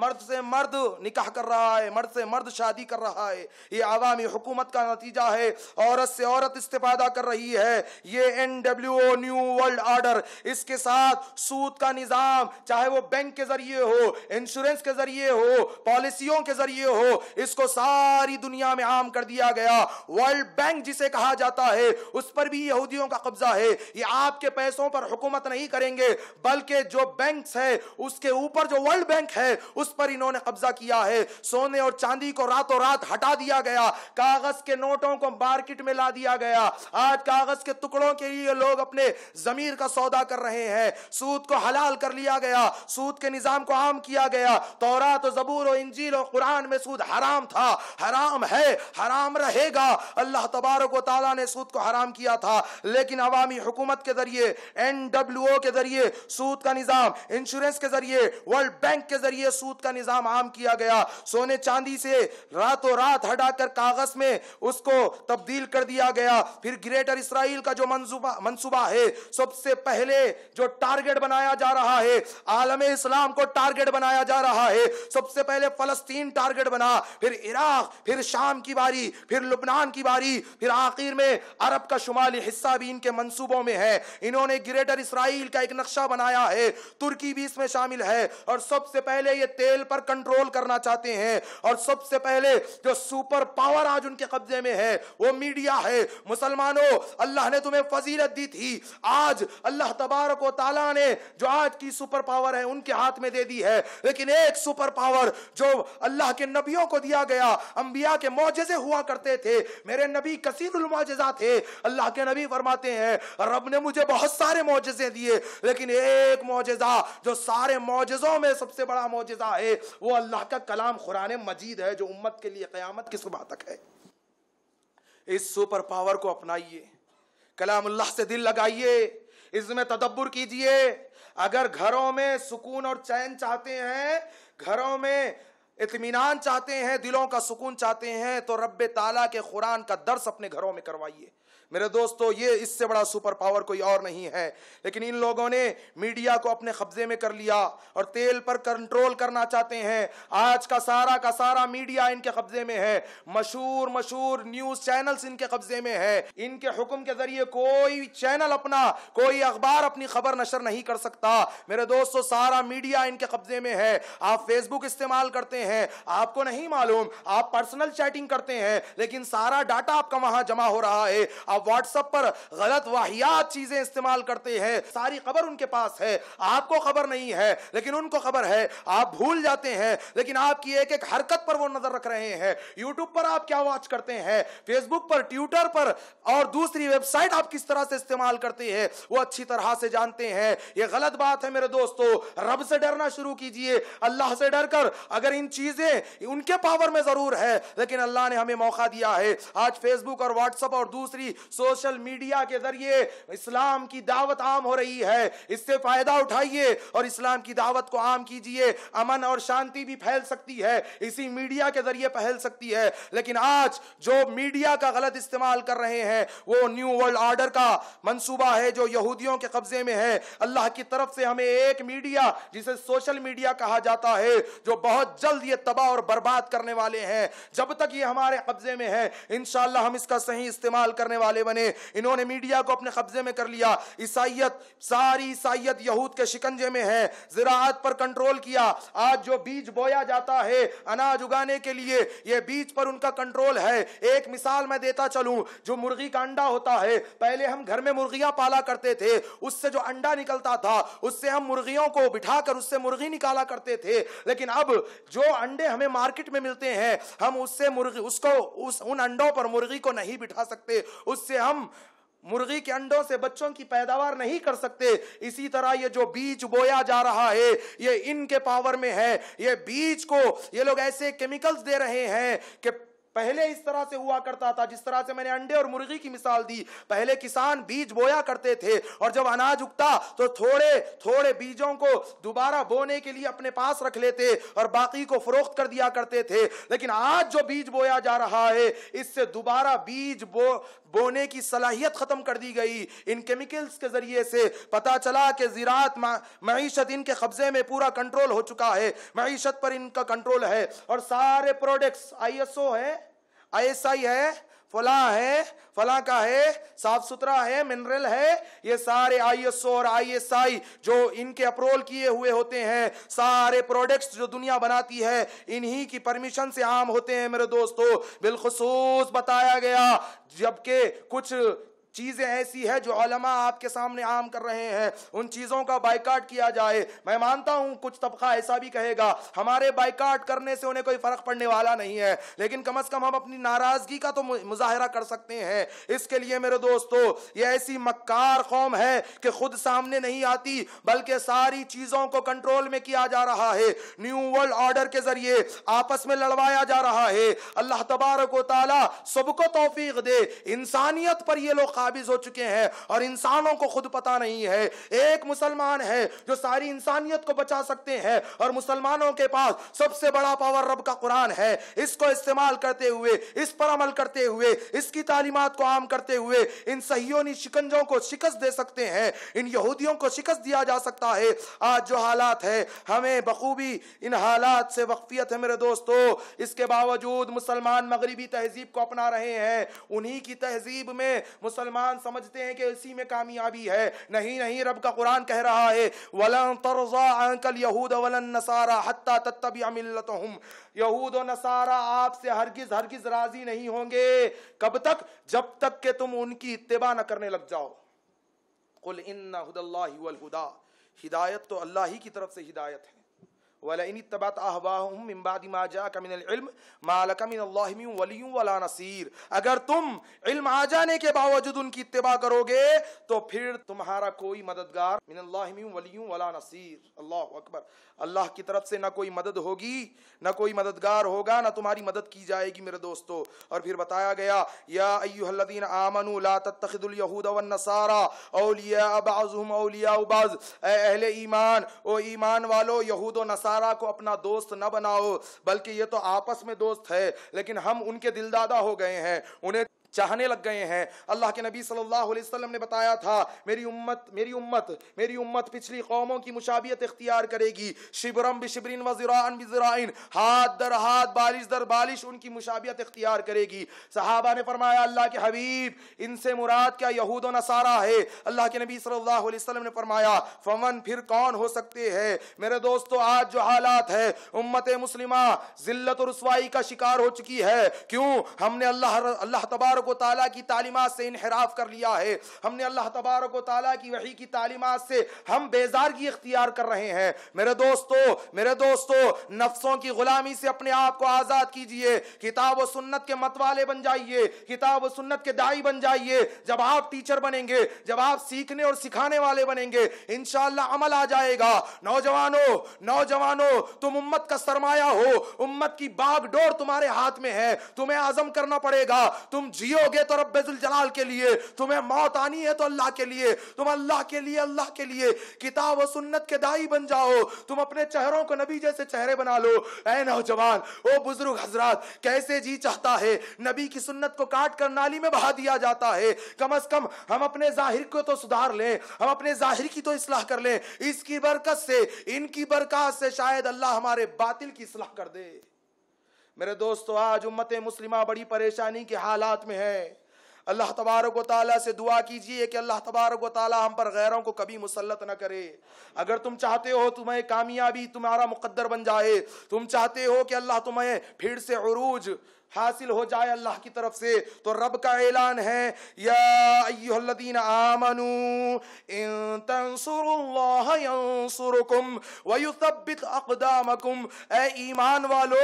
मर्द से मर्द निकाह कर रहा है मर्द से मर्द शादी कर रहा है ये आवामी हुकूमत का नतीजा है औरत से औरत इस्तेफादा कर रही है ये N W O new world order इसके साथ सूद का निज़ाम चाहे वो बैंक के जरिए हो इंश्योरेंस के जरिए हो पॉलिसियों के जरिए हो इसको सारी दुनिया में आम कर दिया गया वर्ल्ड बैंक जिसे कहा जाता है उस पर भी यहूदियों का कब्जा है ये आपके पैसों पर हुकूमत नहीं करेंगे बल्कि जो बैंक है उसके ऊपर जो वर्ल्ड बैंक है उस पर इन्होंने कब्जा किया है सोने और चांदी को रातों रात हटा दिया गया कागज के नोटों को मार्केट में ला दिया गया आज कागज के टुकड़ों के लिए लोग अपने जमीर का सौदा कर रहे हैं सूद को हलाल कर लिया गया सूद के निजाम को आम किया गया तोरात और जबूर और इंजील और कुरान में सूद हराम था हराम है हराम रहेगा अल्लाह तबारक ताला ने सूद को हराम किया था लेकिन अवामी हुकूमत के जरिए एन के जरिए सूद का निज़ाम इंश्योरेंस के जरिए वर्ल्ड बैंक के जरिए सूद सूद का निज़ाम आम किया गया सोने चांदी से रातों रात हटाकर कागज में उसको तब्दील कर दिया गया फिर ग्रेटर इसराइल का जो मंसूबा मंसूबा है सबसे पहले जो टारगेट बनाया जा रहा है आलम इस्लाम को टारगेट बनाया जा रहा है सबसे पहले फलस्तीन टारगेट बना फिर इराक फिर शाम की बारी फिर लुबनान की बारी फिर आखिर में अरब का शुमाली हिस्सा भी इनके मंसूबों में है इन्होंने ग्रेटर इसराइल का एक नक्शा बनाया है तुर्की भी इसमें शामिल है और सबसे पहले ये तेल पर कंट्रोल करना चाहते हैं और सबसे पहले जो सुपर पावर आज उनके कब्जे में है वो मीडिया है मुसलमानों अल्लाह ने तुम्हें फजीलत दी थी आज अल्लाह तबारक ताला ने जो आज की सुपर पावर है उनके हाथ में दे दी है लेकिन एक सुपर पावर जो अल्लाह के नबियों को दिया गया अंबिया के मोजे हुआ करते थे मेरे नबी कसीरजा थे अल्लाह के नबी फरमाते हैं रब ने मुझे बहुत सारे मोजे दिए लेकिन एक मोजा जो सारे मोजों में सबसे बड़ा मोजा रहा है वो अल्लाह का कलाम कुरान मजीद है जो उम्मत के लिए क्यामत की सुबह तक है इस सुपर पावर को अपनाइए कलाम अल्लाह से दिल लगाइए इसमें तदब्बर कीजिए अगर घरों में सुकून और चैन चाहते हैं घरों में इतमान चाहते हैं दिलों का सुकून चाहते हैं तो रब्बे ताला के कुरान का दर्श अपने घरों में करवाइए मेरे दोस्तों ये इससे बड़ा सुपर पावर कोई और नहीं है लेकिन इन लोगों ने मीडिया को अपने कब्जे में कर लिया और तेल पर कंट्रोल करना चाहते हैं आज का सारा का सारा मीडिया इनके कब्जे में है मशहूर मशहूर न्यूज चैनल्स इनके कब्जे में है इनके हुक्म के जरिए कोई चैनल अपना कोई अखबार अपनी खबर नशर नहीं कर सकता मेरे दोस्तों सारा मीडिया इनके कब्जे में है आप फेसबुक इस्तेमाल करते हैं आपको नहीं मालूम आप पर्सनल चैटिंग करते हैं लेकिन सारा डाटा आपका वहां जमा हो रहा है आप व्हाट्सएप पर गलत वाहियात चीजें इस्तेमाल करते हैं सारी खबर उनके पास है आपको खबर नहीं है लेकिन उनको खबर है आप भूल जाते हैं लेकिन आपकी एक एक हरकत पर वो नजर रख रहे हैं यूट्यूब पर आप क्या वॉच करते हैं फेसबुक पर ट्विटर पर और दूसरी वेबसाइट आप किस तरह से इस्तेमाल करते हैं वो अच्छी तरह से जानते हैं ये गलत बात है मेरे दोस्तों रब से डरना शुरू कीजिए अल्लाह से डर कर अगर इन चीजें उनके पावर में जरूर है लेकिन अल्लाह ने हमें मौका दिया है आज फेसबुक और व्हाट्सएप और दूसरी सोशल मीडिया के जरिए इस्लाम की दावत आम हो रही है इससे फायदा उठाइए और इस्लाम की दावत को आम कीजिए अमन और शांति भी फैल सकती है इसी मीडिया के जरिए फैल सकती है लेकिन आज जो मीडिया का गलत इस्तेमाल कर रहे हैं वो न्यू वर्ल्ड ऑर्डर का मंसूबा है जो यहूदियों के कब्जे में है अल्लाह की तरफ से हमें एक मीडिया जिसे सोशल मीडिया कहा जाता है जो बहुत जल्द ये तबाह और बर्बाद करने वाले हैं जब तक ये हमारे कब्जे में है इन हम इसका सही इस्तेमाल करने वाले चेले बने इन्होंने मीडिया को अपने कब्जे में कर लिया ईसाइत सारी ईसाइत यहूद के शिकंजे में है जिराहत पर कंट्रोल किया आज जो बीज बोया जाता है अनाज उगाने के लिए ये बीज पर उनका कंट्रोल है एक मिसाल मैं देता चलूं जो मुर्गी का अंडा होता है पहले हम घर में मुर्गियां पाला करते थे उससे जो अंडा निकलता था उससे हम मुर्गियों को बिठाकर उससे मुर्गी निकाला करते थे लेकिन अब जो अंडे हमें मार्केट में मिलते हैं हम उससे मुर्गी उसको उस उन अंडों पर मुर्गी को नहीं बिठा सकते उस उससे हम मुर्गी के अंडों से बच्चों की पैदावार नहीं कर सकते इसी तरह ये जो बीज बोया जा रहा है ये इनके पावर में है ये बीज को ये लोग ऐसे केमिकल्स दे रहे हैं कि पहले इस तरह से हुआ करता था जिस तरह से मैंने अंडे और मुर्गी की मिसाल दी पहले किसान बीज बोया करते थे और जब अनाज उगता तो थोड़े थोड़े बीजों को दोबारा बोने के लिए अपने पास रख लेते और बाकी को फरोख्त कर दिया करते थे लेकिन आज जो बीज बोया जा रहा है इससे दोबारा बीज बो बोने की सलाहियत ख़त्म कर दी गई इन केमिकल्स के ज़रिए से पता चला कि जीरात मीशत इनके कब्ज़े में पूरा कंट्रोल हो चुका है मीशत पर इनका कंट्रोल है और सारे प्रोडक्ट्स आई एस ओ है आई एस आई है फला है फला का है साफ सुथरा है मिनरल है ये सारे आई आईएसओ और आई एस आई जो इनके अप्रोल किए हुए होते हैं सारे प्रोडक्ट्स जो दुनिया बनाती है इन्हीं की परमिशन से आम होते हैं मेरे दोस्तों बिलखसूस बताया गया जबकि कुछ चीज़ें ऐसी है जो अलमा आपके सामने आम कर रहे हैं उन चीज़ों का बाइकाट किया जाए मैं मानता हूं कुछ तबका ऐसा भी कहेगा हमारे बाइकाट करने से उन्हें कोई फ़र्क पड़ने वाला नहीं है लेकिन कम अज़ कम हम अपनी नाराज़गी का तो मुजाहरा कर सकते हैं इसके लिए मेरे दोस्तों ये ऐसी मक्कार कौम है कि खुद सामने नहीं आती बल्कि सारी चीज़ों को कंट्रोल में किया जा रहा है न्यू वर्ल्ड ऑर्डर के जरिए आपस में लड़वाया जा रहा है अल्लाह तबारक ताला सबको तोफीक दे इंसानियत पर ये लोग काबिज हो चुके हैं और इंसानों को खुद पता नहीं है एक मुसलमान है जो सारी इंसानियत को बचा सकते हैं और मुसलमानों के पास सबसे बड़ा पावर रब का कुरान है इसको इस्तेमाल करते हुए इस पर अमल करते हुए इसकी तालीमत को आम करते हुए इन सहीयोनी शिकंजों को शिकस्त दे सकते हैं इन यहूदियों को शिकस्त दिया जा सकता है आज जो हालात है हमें बखूबी इन हालात से वक्फियत है मेरे दोस्तों इसके बावजूद मुसलमान मगरबी तहजीब को अपना रहे हैं उन्हीं की तहजीब में मुसलमान मुसलमान समझते हैं कि इसी में कामयाबी है नहीं नहीं रब का कुरान कह रहा है वलन तरजा अंकल यहूद वलन नसारा हत्ता तत्तबी अमिलत हम यहूद और नसारा आपसे हरगिज हरगिज राजी नहीं होंगे कब तक जब तक के तुम उनकी इत्तबा न करने लग जाओ कुल इन्ना हुदल्लाहि वल हुदा हिदायत तो अल्लाह ही की तरफ से हिदायत है वलिन अगर तुम इल्म आ जाने के बावजूद उनकी इत्तबा करोगे तो फिर तुम्हारा कोई मददगार अल्लाह की तरफ से ना कोई मदद होगी ना कोई मददगार होगा ना तुम्हारी मदद की जाएगी मेरे दोस्तों और फिर बताया गया या अयुहदीन आमनु ला तखदुलयहूद नसारा औलिया अबाज़ुम औलिया अहले ईमान ओ ईमान वालो यहूद नसारा सारा को अपना दोस्त न बनाओ बल्कि ये तो आपस में दोस्त है लेकिन हम उनके दिलदादा हो गए हैं उन्हें चाहने लग गए हैं अल्लाह के नबी सल्लल्लाहु अलैहि वसल्लम ने बताया था मेरी उम्मत मेरी उम्मत मेरी उम्मत पिछली कौमों की मुशाबियत इख्तियार करेगी शिबरम बिशबरीन वजरान बिजराइन हाथ दर हाथ बारिश दर बारिश उनकी मुशाबियत इख्तियार करेगी सहाबा ने फरमाया अल्लाह के हबीब इनसे मुराद क्या यहूद नसारा है अल्लाह के नबी सल्लल्लाहु अलैहि वसल्लम ने फरमाया फमन फिर कौन हो सकते हैं मेरे दोस्तों आज जो हालात है उम्मत मुस्लिमा जिल्लत और रसवाई का शिकार हो चुकी है क्यों हमने अल्लाह अल्लाह तबार तबारक वाली की तालीमत से इनहराफ कर लिया है हमने अल्लाह तबारक वाली की वही की तालीमत से हम बेजार की इख्तियार कर रहे हैं मेरे दोस्तों मेरे दोस्तों नफ्सों की गुलामी से अपने आप को आज़ाद कीजिए किताब व सुन्नत के मतवाले बन जाइए किताब व सुन्नत के दाई बन जाइए जब आप टीचर बनेंगे जब आप सीखने और सिखाने वाले बनेंगे इन अमल आ जाएगा नौजवानों नौजवानों तुम उम्मत का सरमाया हो उम्मत की बागडोर तुम्हारे हाथ में है तुम्हें आजम करना पड़ेगा तुम जी जियोगे तो रबेजुल जलाल के लिए तुम्हें मौत आनी है तो अल्लाह के लिए तुम अल्लाह के लिए अल्लाह के लिए किताब व सुन्नत के दाई बन जाओ तुम अपने चेहरों को नबी जैसे चेहरे बना लो ऐ नौजवान ओ बुजुर्ग हजरात कैसे जी चाहता है नबी की सुन्नत को काट कर नाली में बहा दिया जाता है कम अज कम हम अपने जाहिर को तो सुधार लें हम अपने जाहिर की तो इसलाह कर लें इसकी बरकत से इनकी बरकत से शायद अल्लाह हमारे बातिल की इसलाह कर दे मेरे दोस्तों आज उम्मत मुस्लिमा बड़ी परेशानी के हालात में है अल्लाह तबारक ताला से दुआ कीजिए कि अल्लाह तबारक ताला हम पर गैरों को कभी मुसलत न करे अगर तुम चाहते हो तुम्हें कामयाबी तुम्हारा मुकद्दर बन जाए तुम चाहते हो कि अल्लाह तुम्हें फिर से अरूज हासिल हो जाए अल्लाह की तरफ से तो रब का ऐलान है ईमान वालो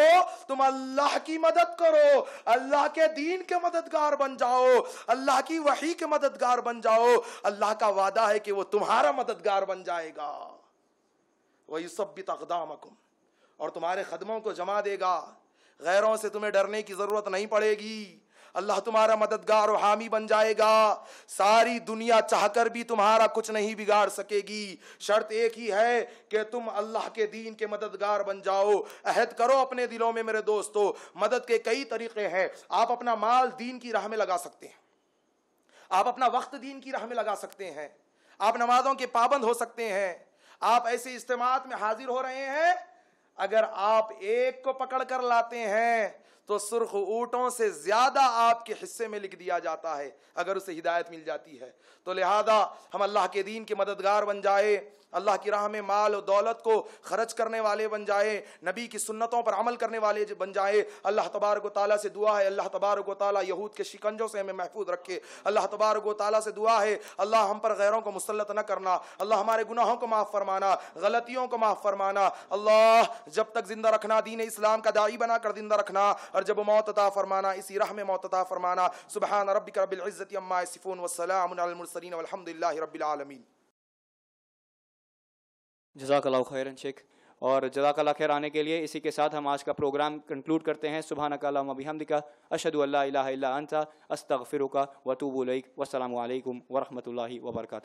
तुम अल्लाह की मदद करो अल्लाह के दीन के मददगार बन जाओ अल्लाह की वही के मददगार बन जाओ अल्लाह का वादा है कि वो तुम्हारा मददगार बन जाएगा वही वयुसबित अकदामकुम और तुम्हारे कदमों को जमा देगा गैरों से तुम्हें डरने की ज़रूरत नहीं पड़ेगी अल्लाह तुम्हारा मददगार और हामी बन जाएगा सारी दुनिया चाहकर भी तुम्हारा कुछ नहीं बिगाड़ सकेगी शर्त एक ही है कि तुम अल्लाह के दीन के मददगार बन जाओ अहद करो अपने दिलों में मेरे दोस्तों मदद के कई तरीके हैं आप अपना माल दीन की राह में लगा सकते हैं आप अपना वक्त दीन की राह में लगा सकते हैं आप नमाजों के पाबंद हो सकते हैं आप ऐसे इस्तेमाल में हाजिर हो रहे हैं अगर आप एक को पकड़ कर लाते हैं तो सुर्ख ऊटों से ज्यादा आपके हिस्से में लिख दिया जाता है अगर उसे हिदायत मिल जाती है तो लिहाजा हम अल्लाह के दीन के मददगार बन जाए अल्लाह की राह में माल और दौलत को खर्च करने वाले बन जाए नबी की सुन्नतों पर अमल करने वाले बन जाए अल्लाह तबारक ताली से दुआ है अल्लाह तबारक ताली यहूद के शिकंजों से हमें महफूज रखे अल्लाह तबारक ताली से दुआ है अल्लाह हम पर गैरों को मुसलत न करना अल्लाह हमारे गुनाहों को माफ़ फरमाना गलतियों को माफ़ फरमाना अल्लाह जब तक जिंदा रखना दीन इस्लाम का दाई बनाकर जिंदा रखना और जब मौतता फरमाना इसी राह में मौतता फरमाना सुबहान रबिक रबिल्ज़त अम्मा सिफ़ून वसलामसरीन अलहमदिल्ला रबीआलमीन जजाकला खैरन शेख और जजाकला खैर आने के लिए इसी के साथ हम आज का प्रोग्राम कंक्लूड करते हैं सुबह नकाला मबिहमद का अशद अंसा अस्तफ़िर का वतूबुल वसलम वरहमल वर्का